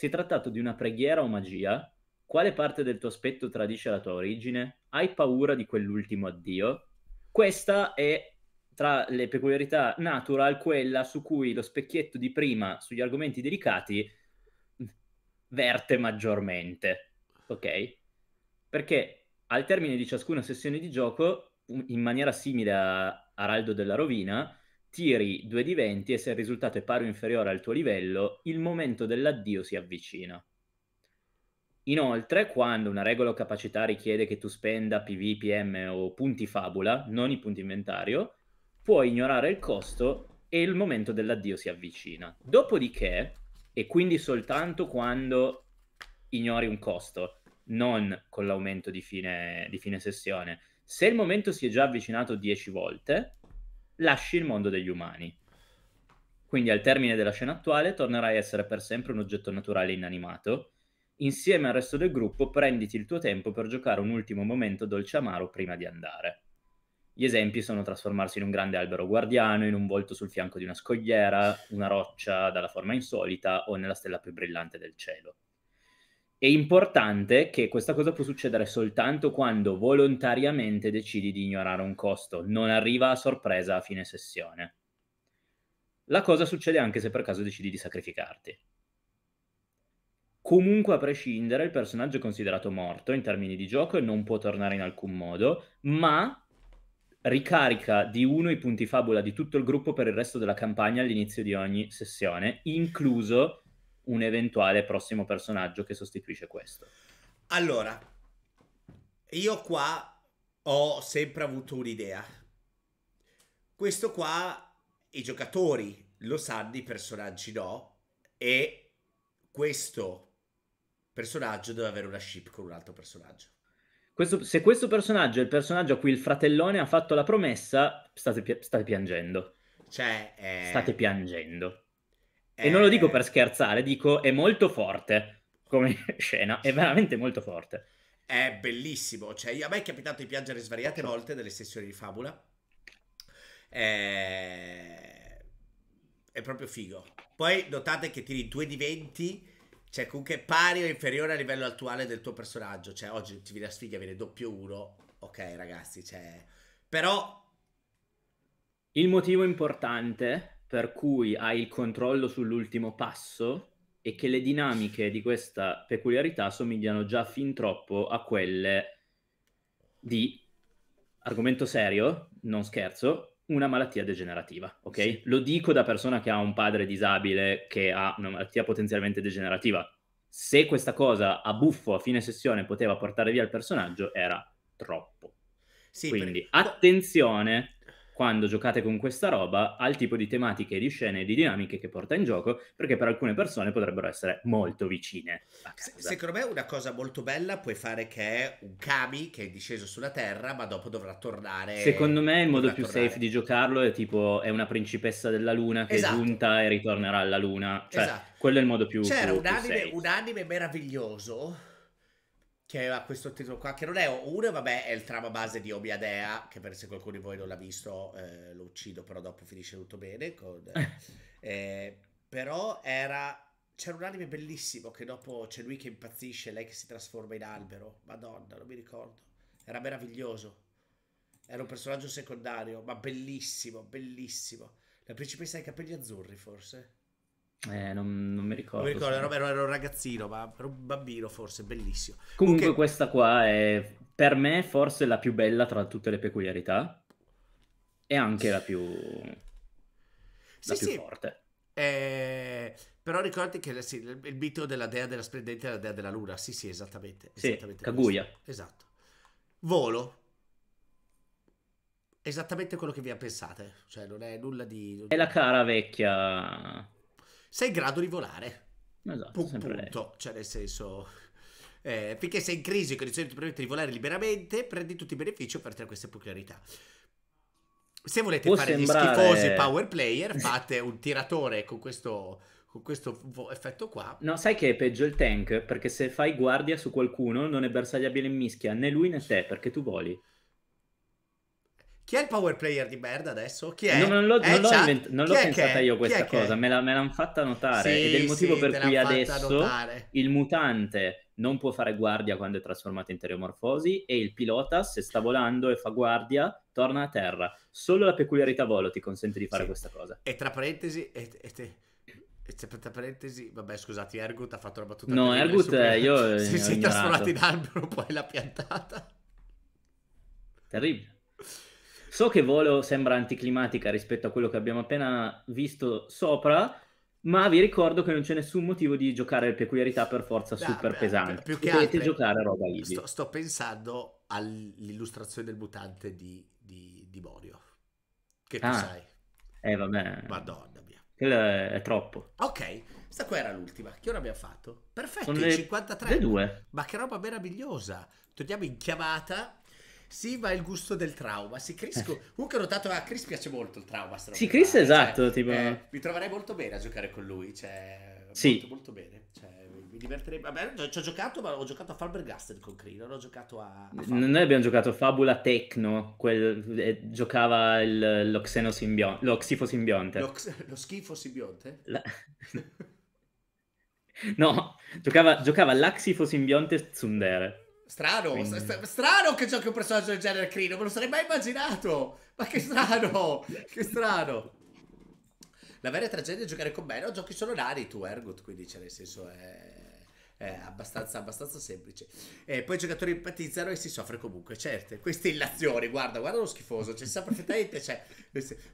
Si è trattato di una preghiera o magia? Quale parte del tuo aspetto tradisce la tua origine? Hai paura di quell'ultimo addio? Questa è tra le peculiarità natural quella su cui lo specchietto di prima sugli argomenti delicati verte maggiormente. Ok? Perché al termine di ciascuna sessione di gioco, in maniera simile a Araldo della Rovina, tiri 2 di 20 e se il risultato è pari o inferiore al tuo livello, il momento dell'addio si avvicina. Inoltre, quando una regola o capacità richiede che tu spenda PV, PM o punti fabula, non i punti inventario, puoi ignorare il costo e il momento dell'addio si avvicina. Dopodiché, e quindi soltanto quando ignori un costo, non con l'aumento di fine, di fine sessione, se il momento si è già avvicinato 10 volte, lasci il mondo degli umani. Quindi al termine della scena attuale tornerai a essere per sempre un oggetto naturale inanimato. Insieme al resto del gruppo prenditi il tuo tempo per giocare un ultimo momento dolce amaro prima di andare. Gli esempi sono trasformarsi in un grande albero guardiano, in un volto sul fianco di una scogliera, una roccia dalla forma insolita o nella stella più brillante del cielo è importante che questa cosa può succedere soltanto quando volontariamente decidi di ignorare un costo, non arriva a sorpresa a fine sessione. La cosa succede anche se per caso decidi di sacrificarti. Comunque a prescindere, il personaggio è considerato morto in termini di gioco e non può tornare in alcun modo, ma ricarica di uno i punti fabula di tutto il gruppo per il resto della campagna all'inizio di ogni sessione, incluso un eventuale prossimo personaggio che sostituisce questo. Allora, io qua ho sempre avuto un'idea. Questo qua i giocatori lo sanno, i personaggi no, e questo personaggio deve avere una ship con un altro personaggio. Questo, se questo personaggio è il personaggio a cui il fratellone ha fatto la promessa, state, state piangendo. Cioè, eh... state piangendo. E non lo dico eh. per scherzare, dico è molto forte come scena, è veramente molto forte. È bellissimo, cioè a me è capitato di piangere svariate volte delle sessioni di fabula. È... Eh, è proprio figo. Poi notate che tiri 2 di 20, cioè comunque pari o inferiore a livello attuale del tuo personaggio, cioè oggi ti viene la sfiga, viene doppio 1, ok ragazzi, cioè... Però... Il motivo importante per cui hai il controllo sull'ultimo passo e che le dinamiche di questa peculiarità somigliano già fin troppo a quelle di argomento serio, non scherzo, una malattia degenerativa, ok? Sì. Lo dico da persona che ha un padre disabile che ha una malattia potenzialmente degenerativa. Se questa cosa a buffo a fine sessione poteva portare via il personaggio era troppo. Sì, Quindi per... attenzione quando giocate con questa roba al tipo di tematiche, di scene e di dinamiche che porta in gioco, perché per alcune persone potrebbero essere molto vicine. secondo me una cosa molto bella puoi fare che è un Kami che è disceso sulla Terra, ma dopo dovrà tornare. Secondo me il modo più tornare. safe di giocarlo è tipo è una principessa della Luna che esatto. è giunta e ritornerà alla Luna. Cioè, esatto. quello è il modo più. C'era più, un, più anime, un anime meraviglioso che ha questo titolo qua, che non è uno, vabbè, è il trama base di Omiadea, che per se qualcuno di voi non l'ha visto eh, lo uccido, però dopo finisce tutto bene. Con, eh. eh, però era... C'era un anime bellissimo che dopo c'è lui che impazzisce, lei che si trasforma in albero. Madonna, non mi ricordo. Era meraviglioso. Era un personaggio secondario, ma bellissimo, bellissimo. La principessa dei capelli azzurri, forse? Eh, non, non, mi ricordo. Non mi ricordo, ero, ero, un ragazzino, ma ero un bambino forse, bellissimo. Comunque okay. questa qua è per me forse la più bella tra tutte le peculiarità e anche la più, sì, la più forte. Eh, però ricordi che sì, il mito della dea della splendente è la dea della luna. Sì, sì, esattamente. esattamente Kaguya. Questo. Esatto. Volo. Esattamente quello che vi pensate. Cioè, non è nulla di... È la cara vecchia sei in grado di volare. Esatto, P- punto. Cioè, nel senso... Eh, finché sei in crisi, condizioni ti permette di volare liberamente, prendi tutti i benefici offerti da queste peculiarità. Se volete Può fare sembrare... gli schifosi power player, fate un tiratore con questo, con questo effetto qua. No, sai che è peggio il tank? Perché se fai guardia su qualcuno non è bersagliabile in mischia né lui né te, perché tu voli. Chi è il power player di Bird adesso? Chi è? Non, eh, non l'ho, invent- pensata io questa cosa, me, la, me l'hanno fatta notare. Sì, ed è il motivo sì, per cui adesso il mutante non può fare guardia quando è trasformato in teleomorfosi e il pilota, se sta volando e fa guardia, torna a terra. Solo la peculiarità volo ti consente di fare sì. questa cosa. E tra parentesi... E, e te... Tra parentesi, vabbè, scusate, Ergut ha fatto la battuta. No, Ergut, super... io. Si, si è trasformato in albero, poi l'ha piantata. Terribile. So che Volo sembra anticlimatica rispetto a quello che abbiamo appena visto sopra, ma vi ricordo che non c'è nessun motivo di giocare le peculiarità per forza super beh, cioè, pesante. Più che Potete giocare roba easy. Sto, sto, pensando all'illustrazione del mutante di, di, di Borio. Che tu ah, sai. Eh vabbè. Madonna mia. Quello è, è troppo. Ok, questa qua era l'ultima. Che ora abbiamo fatto? Perfetto, Sono le, 53. Le due. Ma che roba meravigliosa. Torniamo in chiamata sì, ma il gusto del trauma. Sì, Chris, eh. comunque ho notato a Chris piace molto il trauma. Sì, Chris male. Cioè, esatto. Cioè, tipo... eh, mi troverei molto bene a giocare con lui. Cioè, sì. molto, molto bene. Cioè, mi divertirei. Vabbè, ci ho giocato, ma ho giocato a Falbergasted con Chris. Non ho giocato a. a Noi abbiamo giocato Fabula Tecno. Quel, eh, giocava il, lo, xenosimbion... lo xifosimbionte. Lo, x... lo schifo simbionte? La... no, giocava, giocava Simbionte Tsundere. Strano, Quindi... strano che giochi un personaggio del genere Cree, non me lo sarei mai immaginato. Ma che strano, che strano. La vera tragedia è giocare con me, no? Giochi solo Nari tu, Ergut, quindi cioè nel senso è, è abbastanza, abbastanza, semplice. E poi i giocatori empatizzano e si soffre comunque, certo. Queste illazioni, guarda, guarda lo schifoso, cioè si sa perfettamente, cioè,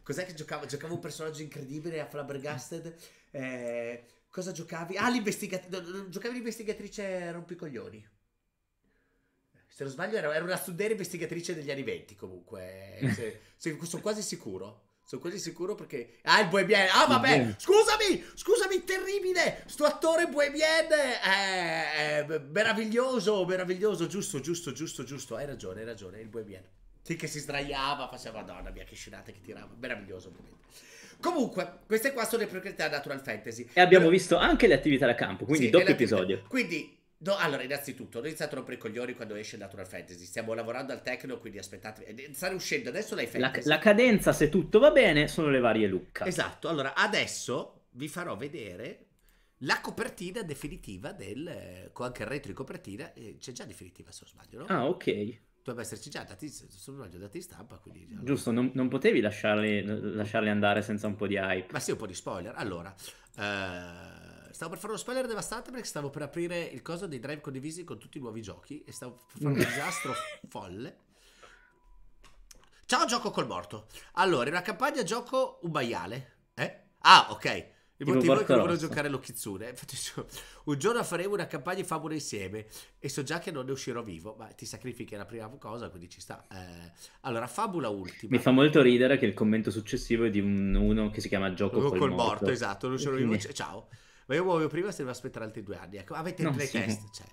cos'è che giocavo? Giocavo un personaggio incredibile a Flabbergasted, eh, cosa giocavi? Ah, l'investigatrice, giocavi l'investigatrice rompicoglioni se non sbaglio, era, era una studente investigatrice degli anni 20 comunque. Eh. Se, se, sono quasi sicuro. Sono quasi sicuro perché... Ah, il Bohemian! Ah, vabbè! Scusami! Scusami, terribile! Sto attore Bohemian! È, eh, è eh, meraviglioso, meraviglioso, giusto, giusto, giusto, giusto. Hai ragione, hai ragione, il Bohemian. Sì, che si sdraiava, faceva, madonna mia, che scenate che tirava. Meraviglioso, ovviamente. Comunque, queste qua sono le priorità Natural Fantasy. E abbiamo allora, visto anche le attività da campo, quindi sì, doppio episodio. Quindi, No, allora, innanzitutto, ho iniziato a rompere i coglioni quando esce Natural Fantasy. Stiamo lavorando al tecno, quindi aspettatevi. Eh, eh, Stanno uscendo adesso l'hai fantasy. La, la cadenza, se tutto va bene, sono le varie Lucca. Esatto. Allora, adesso vi farò vedere la copertina definitiva del. Eh, con anche il retro in copertina. c'è già definitiva, se non sbaglio, no? Ah, ok. Dovrebbe esserci già dati, già dati in stampa. Quindi già... Giusto, non, non potevi lasciarli, lasciarli, andare senza un po' di hype. Ma sì, un po' di spoiler. Allora. Eh Stavo per fare uno spoiler devastante perché stavo per aprire il coso dei drive condivisi con tutti i nuovi giochi e stavo per fare un disastro folle. Ciao gioco col morto. Allora, in una campagna gioco un maiale. Eh? Ah, ok. Il, motivo è che non voglio giocare l'Okitsune. Infatti, un giorno faremo una campagna di favole insieme e so già che non ne uscirò vivo, ma ti sacrifichi è la prima cosa, quindi ci sta. Eh, allora, fabula ultima. Mi fa molto ridere che il commento successivo è di un, uno che si chiama Gioco col, col morto. morto. Esatto, non uscirò vivo. Ciao. Ma io Mario prima se devo aspettare altri due anni. Ecco, avete no, tre sì. test. Cioè,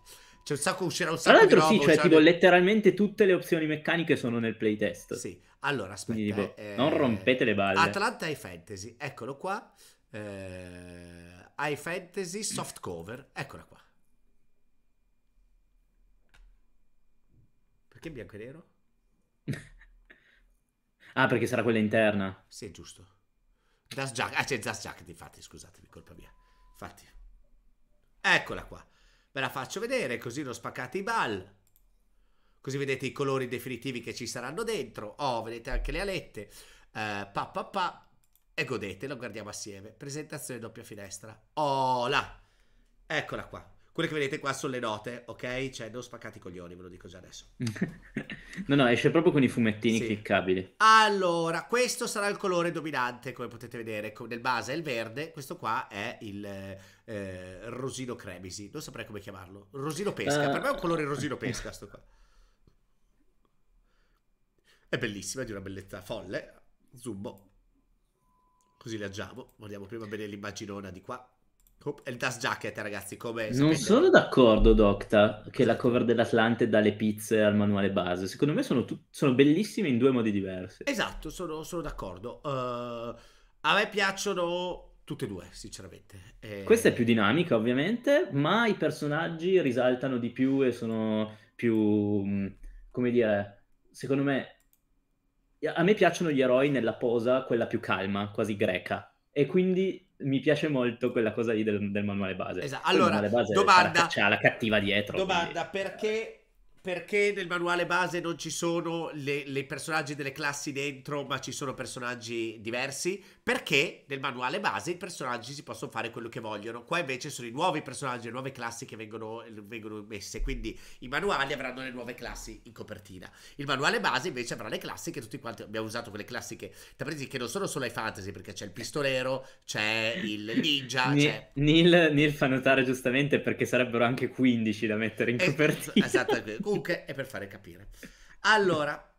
c'è un sacco, uscirà un sacco Tra l'altro, sì, cioè, tipo, del... letteralmente tutte le opzioni meccaniche sono nel playtest. Sì. Allora, aspetta. Quindi, tipo, eh, eh, non rompete le balle. Atlanta e Fantasy, eccolo qua. Eh, i Fantasy soft cover, eccola qua. Perché bianco e nero? ah, perché sarà quella interna. Sì, è giusto. Just Jack, ah, c'è Just Jack, infatti, scusatemi, colpa mia. Infatti. Eccola qua. Ve la faccio vedere così non spaccate i ball. Così vedete i colori definitivi che ci saranno dentro. Oh, vedete anche le alette. Uh, pa, pa, pa. E godete, lo guardiamo assieme. Presentazione doppia finestra. Oh là. Eccola qua. Quelle che vedete qua sono le note, ok? Cioè, non spaccate i coglioni, ve lo dico già adesso. no, no, esce proprio con i fumettini sì. cliccabili. Allora, questo sarà il colore dominante, come potete vedere. Nel base è il verde, questo qua è il eh, rosino cremisi. Non saprei come chiamarlo. Rosino pesca, uh... per me è un colore rosino pesca, questo qua. È bellissima, è di una bellezza folle. Zumbo. Così leggiamo. vogliamo prima bene l'immaginona di qua il dust jacket, ragazzi, come... Non sono d'accordo, Docta, che la cover dell'Atlante dà le pizze al manuale base. Secondo me sono, tu- sono bellissime in due modi diversi. Esatto, sono, sono d'accordo. Uh, a me piacciono tutte e due, sinceramente. E... Questa è più dinamica, ovviamente, ma i personaggi risaltano di più e sono più... Mm, come dire... Secondo me... A me piacciono gli eroi nella posa, quella più calma, quasi greca. E quindi mi piace molto quella cosa lì del, del manuale base. Esatto. Allora, base domanda... C'ha la cattiva dietro. Domanda, quindi... perché perché nel manuale base non ci sono i personaggi delle classi dentro, ma ci sono personaggi diversi? Perché nel manuale base i personaggi si possono fare quello che vogliono. Qua invece sono i nuovi personaggi, le nuove classi che vengono, vengono messe. Quindi i manuali avranno le nuove classi in copertina. Il manuale base invece avrà le classi che tutti quanti abbiamo usato, quelle classiche che non sono solo ai fantasy, perché c'è il pistolero, c'è il ninja. c'è... Neil, Neil, fa notare giustamente perché sarebbero anche 15 da mettere in copertina. Esatto, esatto. Comunque è per fare capire. Allora,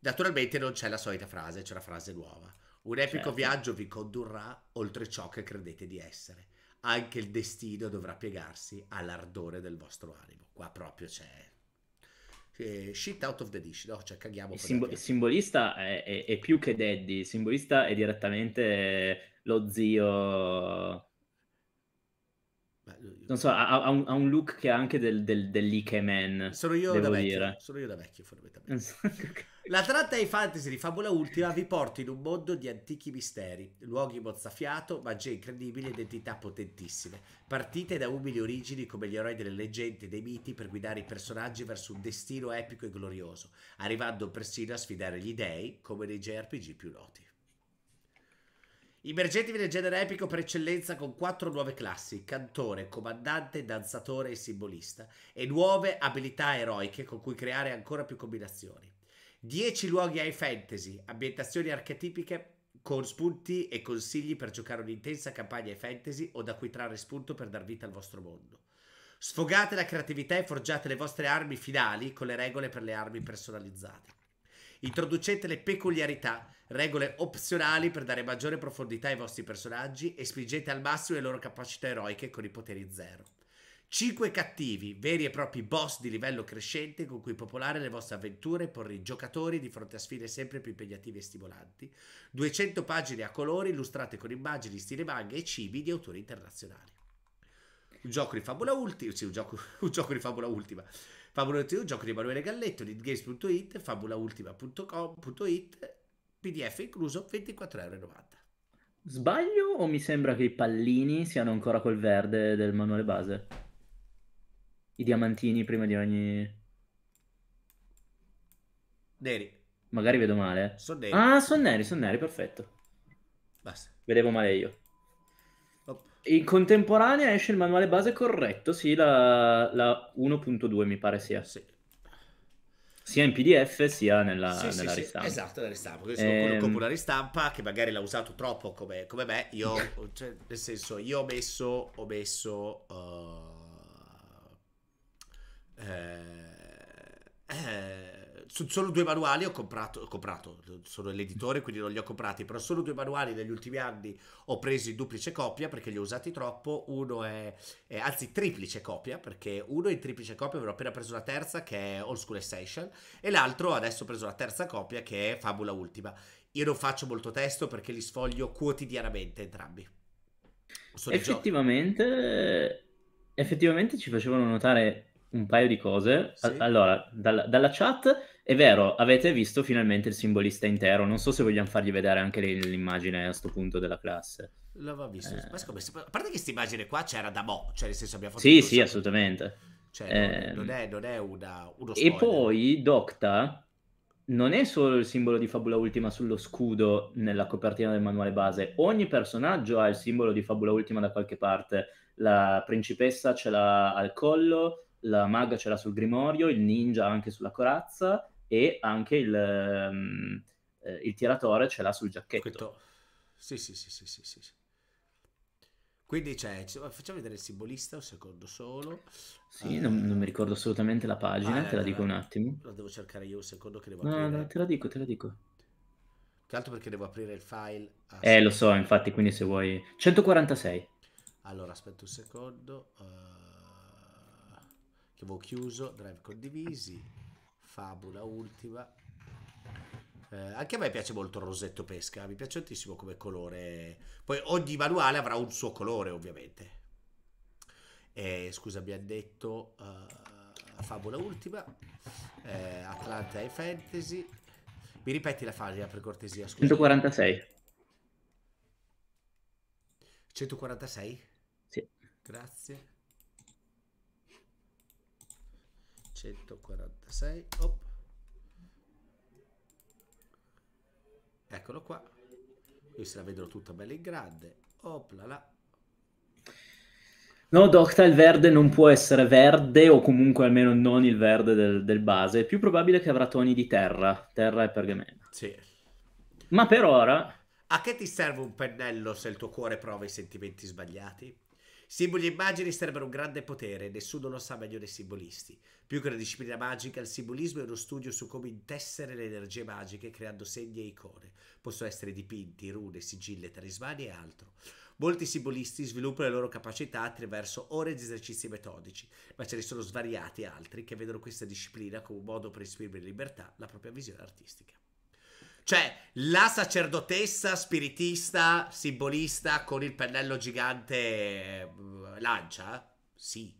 naturalmente non c'è la solita frase, c'è una frase nuova. Un epico certo. viaggio vi condurrà oltre ciò che credete di essere. Anche il destino dovrà piegarsi all'ardore del vostro animo. Qua proprio c'è eh, shit out of the dish, no? Cioè, caghiamo. Il, simbo- il simbolista è, è, è, più che Daddy, il simbolista è direttamente lo zio non so, ha, ha, un, ha, un, look che ha anche del, del, dell'Ikeman. Sono io da vecchio. Dire. Sono io da vecchio, fondamentalmente. La tratta ai fantasy di Fabula Ultima vi porta in un mondo di antichi misteri, luoghi mozzafiato, magie incredibili ed entità potentissime. Partite da umili origini come gli eroi delle leggende e dei miti per guidare i personaggi verso un destino epico e glorioso, arrivando persino a sfidare gli dei come nei JRPG più noti. Immergetevi nel genere epico per eccellenza con quattro nuove classi, cantore, comandante, danzatore e simbolista, e nuove abilità eroiche con cui creare ancora più combinazioni. 10 luoghi high fantasy, ambientazioni archetipiche con spunti e consigli per giocare un'intensa campagna ai fantasy o da cui trarre spunto per dar vita al vostro mondo. Sfogate la creatività e forgiate le vostre armi finali con le regole per le armi personalizzate. Introducete le peculiarità, regole opzionali per dare maggiore profondità ai vostri personaggi e spingete al massimo le loro capacità eroiche con i poteri zero. 5 cattivi, veri e propri boss di livello crescente con cui popolare le vostre avventure e porre i giocatori di fronte a sfide sempre più impegnative e stimolanti. 200 pagine a colori illustrate con immagini, stile manga e cibi di autori internazionali. Un gioco di fabula ultima, sì, un gioco, un gioco di fabula ultima. Fabula.it, gioco di Manuele Galletto, leadgames.it, fabulaultima.com.it, pdf incluso, 24,90€. Sbaglio o mi sembra che i pallini siano ancora col verde del manuale base? I diamantini prima di ogni... Neri. Magari vedo male. Sono neri. Ah, sono neri, sono neri, perfetto. Basta. Vedevo male io. In contemporanea esce il manuale base corretto, sì, la, la 1.2 mi pare sia. Sì. Sia in PDF sia nella, sì, nella sì, ristampa. Sì, esatto, nella ristampa. Quindi sono ehm... compro una ristampa che magari l'ha usato troppo come, come me. Io, cioè, nel senso, io ho messo, ho messo uh, eh, eh, solo due manuali ho comprato, ho comprato, sono l'editore quindi non li ho comprati, però solo due manuali negli ultimi anni ho preso in duplice copia perché li ho usati troppo, uno è, è anzi triplice copia perché uno è in triplice copia, avevo appena preso la terza che è Old School Essential e l'altro adesso ho preso la terza copia che è Fabula Ultima. Io non faccio molto testo perché li sfoglio quotidianamente entrambi. Sono effettivamente, effettivamente ci facevano notare un paio di cose. Sì. Allora, dalla, dalla chat è vero, avete visto finalmente il simbolista intero. Non so se vogliamo fargli vedere anche l'immagine a questo punto della classe. L'aveva visto. Eh. Ma come A parte che questa immagine qua c'era da mo', cioè nel senso abbiamo fatto... Sì, sì, sapere. assolutamente. Cioè, eh. non, è, non è una, uno spoiler. E poi Docta non è solo il simbolo di Fabula Ultima sullo scudo nella copertina del manuale base. Ogni personaggio ha il simbolo di Fabula Ultima da qualche parte. La principessa ce l'ha al collo, la maga ce l'ha sul grimorio, il ninja anche sulla corazza e anche il, um, il tiratore ce l'ha sul giacchetto. Questo... Sì, sì, sì, sì, sì, sì. Quindi c'è, cioè, facciamo vedere il simbolista un secondo solo. Sì, uh, non, non, mi ricordo assolutamente la pagina, ah, te la eh, dico un attimo. La devo cercare io un secondo che devo no, aprire. no, te la dico, te la dico. Che altro perché devo aprire il file. Ah, eh, sì. lo so, infatti, quindi se vuoi... 146. Allora, aspetta un secondo. Uh, che avevo chiuso, drive condivisi. Fabula ultima. Eh, anche a me piace molto il rosetto pesca, mi piace tantissimo come colore. Poi ogni manuale avrà un suo colore, ovviamente. Eh, scusa, abbiamo detto uh, Fabula ultima, eh, Atlanta e Fantasy. Mi ripeti la faglia per cortesia? Scusa. 146. 146? Sì. Grazie. 146 op. eccolo qua questa la vedrò tutta bella in grande oplala No, Docta, il verde non può essere verde o comunque almeno non il verde del, del base. È più probabile che avrà toni di terra, terra e pergamena. Sì. Ma per ora... A che ti serve un pennello se il tuo cuore prova i sentimenti sbagliati? Simboli e immagini sarebbero un grande potere, nessuno lo sa meglio dei simbolisti. Più che una disciplina magica, il simbolismo è uno studio su come intessere le energie magiche creando segni e icone. Possono essere dipinti, rune, sigille, talismani e altro. Molti simbolisti sviluppano le loro capacità attraverso ore di esercizi metodici, ma ce ne sono svariati altri che vedono questa disciplina come un modo per esprimere libertà la propria visione artistica. Cioè, la sacerdotessa spiritista, simbolista, con il pennello gigante eh, lancia? Sì.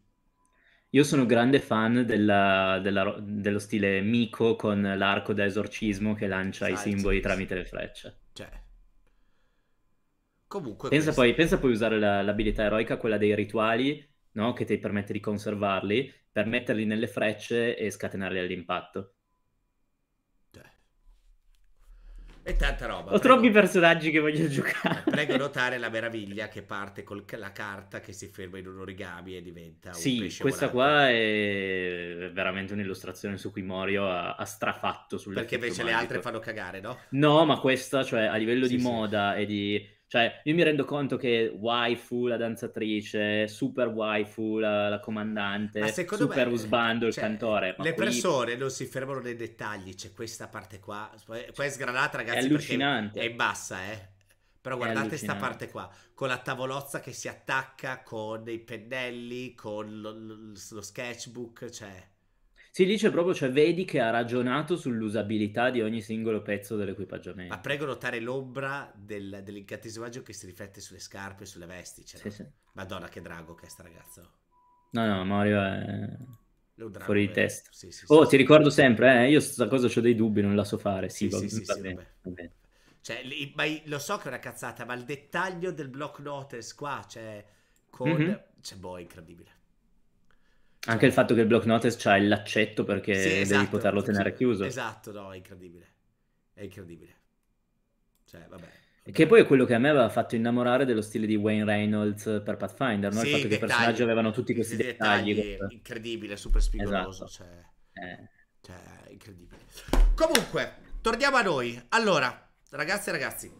Io sono grande fan della, della, dello stile Miko con l'arco da esorcismo che lancia Salti, i esatto, simboli tramite le frecce. Cioè. Comunque. Pensa, questo... poi, pensa poi usare la, l'abilità eroica, quella dei rituali, no? che ti permette di conservarli, per metterli nelle frecce e scatenarli all'impatto. E tanta roba. Ho prego. troppi personaggi che voglio giocare. Prego notare la meraviglia che parte con la carta che si ferma in un origami e diventa sì, questa volante. qua è veramente un'illustrazione su cui Morio ha, ha strafatto. Perché invece magico. le altre fanno cagare, no? No, ma questa, cioè, a livello sì, di moda e di cioè, io mi rendo conto che waifu, la danzatrice, super waifu, la, la comandante, super me, usbando cioè, il cantore. le qui... persone non si fermano nei dettagli, c'è questa parte qua, poi è sgranata ragazzi. È allucinante. È bassa, eh. Però guardate questa parte qua, con la tavolozza che si attacca, con i pennelli, con lo, lo sketchbook, cioè... Si dice proprio, cioè vedi che ha ragionato sull'usabilità di ogni singolo pezzo dell'equipaggiamento. Ma prego notare l'ombra del, dell'incantesimo che si riflette sulle scarpe e sulle vesti. Cioè, sì, no? sì. Madonna che drago che è sta ragazzo. No, no, Mario è drago, fuori di eh. testa. Sì, oh, ti ricordo sempre, eh, io questa cosa ho dei dubbi, non la so fare. Sì, va, sì, va, va bene, vabbè. Va bene. Cioè, li, lo so che è una cazzata, ma il dettaglio del block notice qua, cioè, con... Mm-hmm. Cioè, boh, incredibile. Anche il fatto che il block notice c'ha il laccetto perché sì, esatto, devi poterlo tenere sì, chiuso. Esatto, no, è incredibile. È incredibile. Cioè, vabbè. Che poi è quello che a me aveva fatto innamorare dello stile di Wayne Reynolds per Pathfinder, no? Sì, il fatto che i personaggi avevano tutti questi dettagli. dettagli incredibile, super spigoloso. Esatto. Cioè, eh. cioè, incredibile. Comunque, torniamo a noi. Allora, ragazze e ragazzi,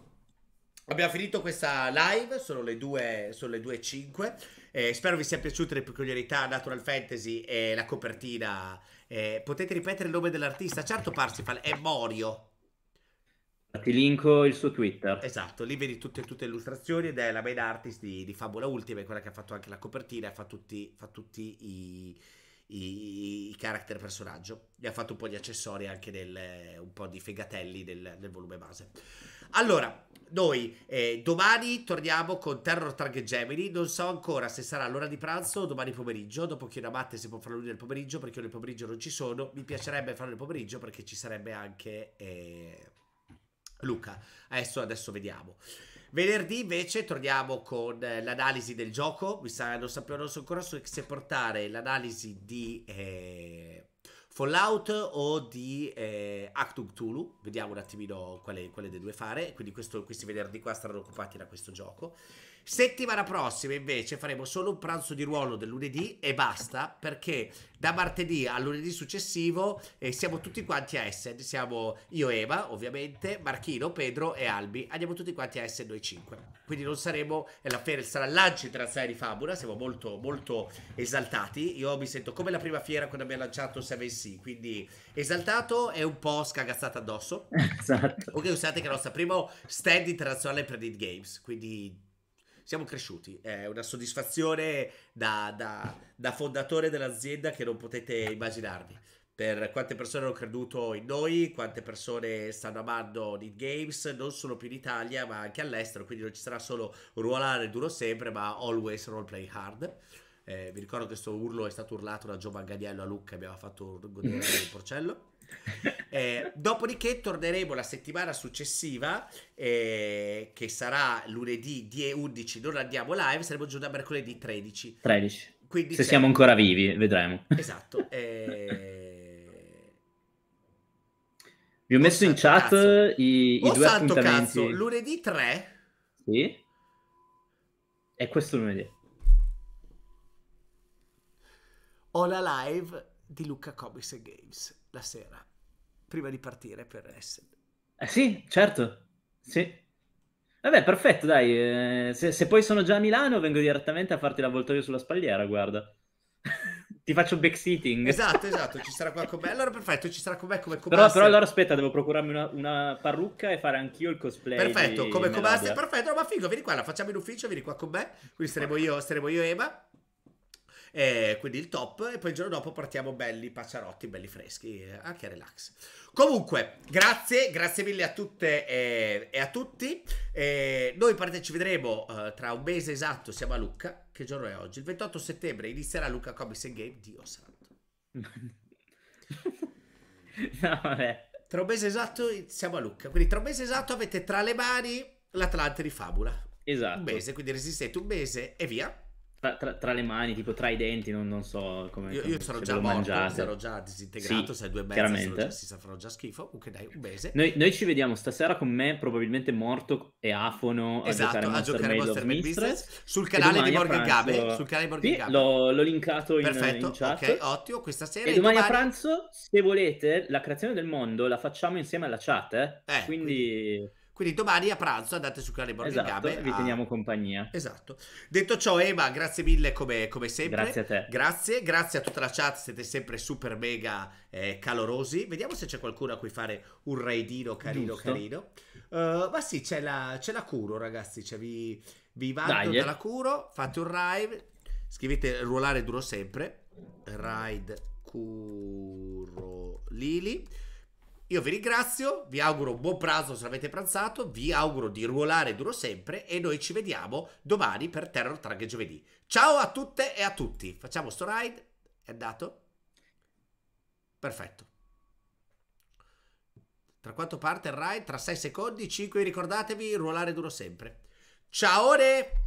abbiamo finito questa live, sono le 2.05. Eh, spero vi sia piaciuta le peculiarità Natural Fantasy e la copertina. Eh, potete ripetere il nome dell'artista? Certo, Parsifal, è Morio. Ti linko il suo Twitter. Esatto, lì vedi tutte, tutte le illustrazioni ed è la main artist di, di Fabula Ultima, è quella che ha fatto anche la copertina, fa tutti, fa tutti i, i, i, character personaggio. E ha fatto un po' gli accessori anche del, un po' di fegatelli del, del volume base. Allora, noi eh, domani torniamo con Terror Target Gemini. Non so ancora se sarà l'ora di pranzo o domani pomeriggio. Dopo che una matte si può fare lunedì nel pomeriggio, perché io nel pomeriggio non ci sono. Mi piacerebbe farlo nel pomeriggio perché ci sarebbe anche eh, Luca. Adesso, adesso vediamo. Venerdì invece torniamo con eh, l'analisi del gioco. Mi sa, non, sapevo, non so ancora se portare l'analisi di eh, Fallout o di eh, Actum Tulu, vediamo un attimino quale, quale dei due fare, quindi questo, questi venerdì qua saranno occupati da questo gioco. Settimana prossima invece faremo solo un pranzo di ruolo del lunedì e basta perché da martedì al lunedì successivo eh, siamo tutti quanti a Essen, siamo io Eva ovviamente, Marchino, Pedro e Albi, andiamo tutti quanti a Essen noi 5. quindi non saremo, eh, la fiera sarà il lancio internazionale di Fabula, siamo molto molto esaltati, io mi sento come la prima fiera quando abbiamo lanciato 7C, quindi esaltato e un po' scagazzato addosso, esatto. ok usate che è il nostro primo stand internazionale per Need Games, quindi siamo cresciuti. È una soddisfazione da, da, da fondatore dell'azienda che non potete immaginarvi. Per quante persone hanno creduto in noi, quante persone stanno amando Need Games, non solo più in Italia ma anche all'estero, quindi non ci sarà solo ruolare duro sempre, ma always roleplay hard. Eh, vi ricordo che questo urlo è stato urlato da Gio Gagnello a Lucca, abbiamo fatto un godere il porcello. Eh, dopodiché torneremo la settimana successiva, eh, che sarà lunedì 10 11, non andiamo live, saremo giù da mercoledì 13. 13. Quindi Se c'è... siamo ancora vivi, vedremo. Esatto. Eh... Vi ho oh, messo in chat cazzo. i, i oh, due santo appuntamenti. Cazzo. Lunedì 3. Sì. E questo lunedì. Ho la live di Luca Comics Games la sera, prima di partire per Essen. Eh sì, certo, sì. Vabbè, perfetto, dai. Eh, se, se, poi sono già a Milano, vengo direttamente a farti l'avvoltoio sulla spalliera, guarda. Ti faccio backseating. Esatto, esatto, ci sarà qua con me. Allora, perfetto, ci sarà con me come Cobastian. Però, però allora aspetta, devo procurarmi una, una, parrucca e fare anch'io il cosplay. Perfetto, come Cobastian, perfetto, ma figo, vieni qua, la facciamo in ufficio, vieni qua con me. Qui saremo io, saremo io e Ema eh, quindi il top, e poi il giorno dopo partiamo belli pacciarotti, belli freschi, eh, anche relax. Comunque, grazie, grazie mille a tutte e, e a tutti. E eh, noi parte, ci vedremo eh, tra un mese esatto, siamo a Lucca, che giorno è oggi? Il 28 settembre inizierà Lucca Comics and Game, Dio santo. no, vabbè. Tra un mese esatto siamo a Lucca, quindi tra un mese esatto avete tra le mani l'Atlante di Fabula. Esatto. Un mese, quindi resistete un mese e via tra, tra, tra, le mani, tipo tra i denti, non, non so come. Io, io sarò già morto, mangiate. sarò già disintegrato, sì, sai due mezzi, già, si farò già schifo. Comunque dai, un mese. Noi, noi, ci vediamo stasera con me, probabilmente morto e afono esatto, a giocare a Monster giocare Maid Monster Maid Mistress, Mistress, sul canale di Morgan pranzo... Gabe. Sul canale di Morgan sì, Gabe. L'ho, l'ho linkato in, Perfetto, in chat. ok, ottimo, questa sera. E domani, domani, a pranzo, se volete, la creazione del mondo la facciamo insieme alla chat, eh? eh quindi... quindi quindi domani a pranzo andate su canale Morning esatto, Gabe. vi a... teniamo ah, compagnia. Esatto. Detto ciò, Eva, grazie mille come, come, sempre. Grazie a te. Grazie, grazie a tutta la chat, siete sempre super mega eh, calorosi. Vediamo se c'è qualcuno a cui fare un raidino carino Giusto. carino. Uh, ma sì, c'è la, c'è la curo, ragazzi. Cioè, vi, vi vado dalla eh. curo, fate un raid, scrivete ruolare duro sempre, raid curo lili. Io vi ringrazio, vi auguro un buon pranzo se avete pranzato, vi auguro di ruolare duro sempre e noi ci vediamo domani per Terror Trunk giovedì. Ciao a tutte e a tutti. Facciamo sto ride. È andato? Perfetto. Tra quanto parte il ride? Tra 6 secondi, 5, ricordatevi, ruolare duro sempre. Ciao! Re!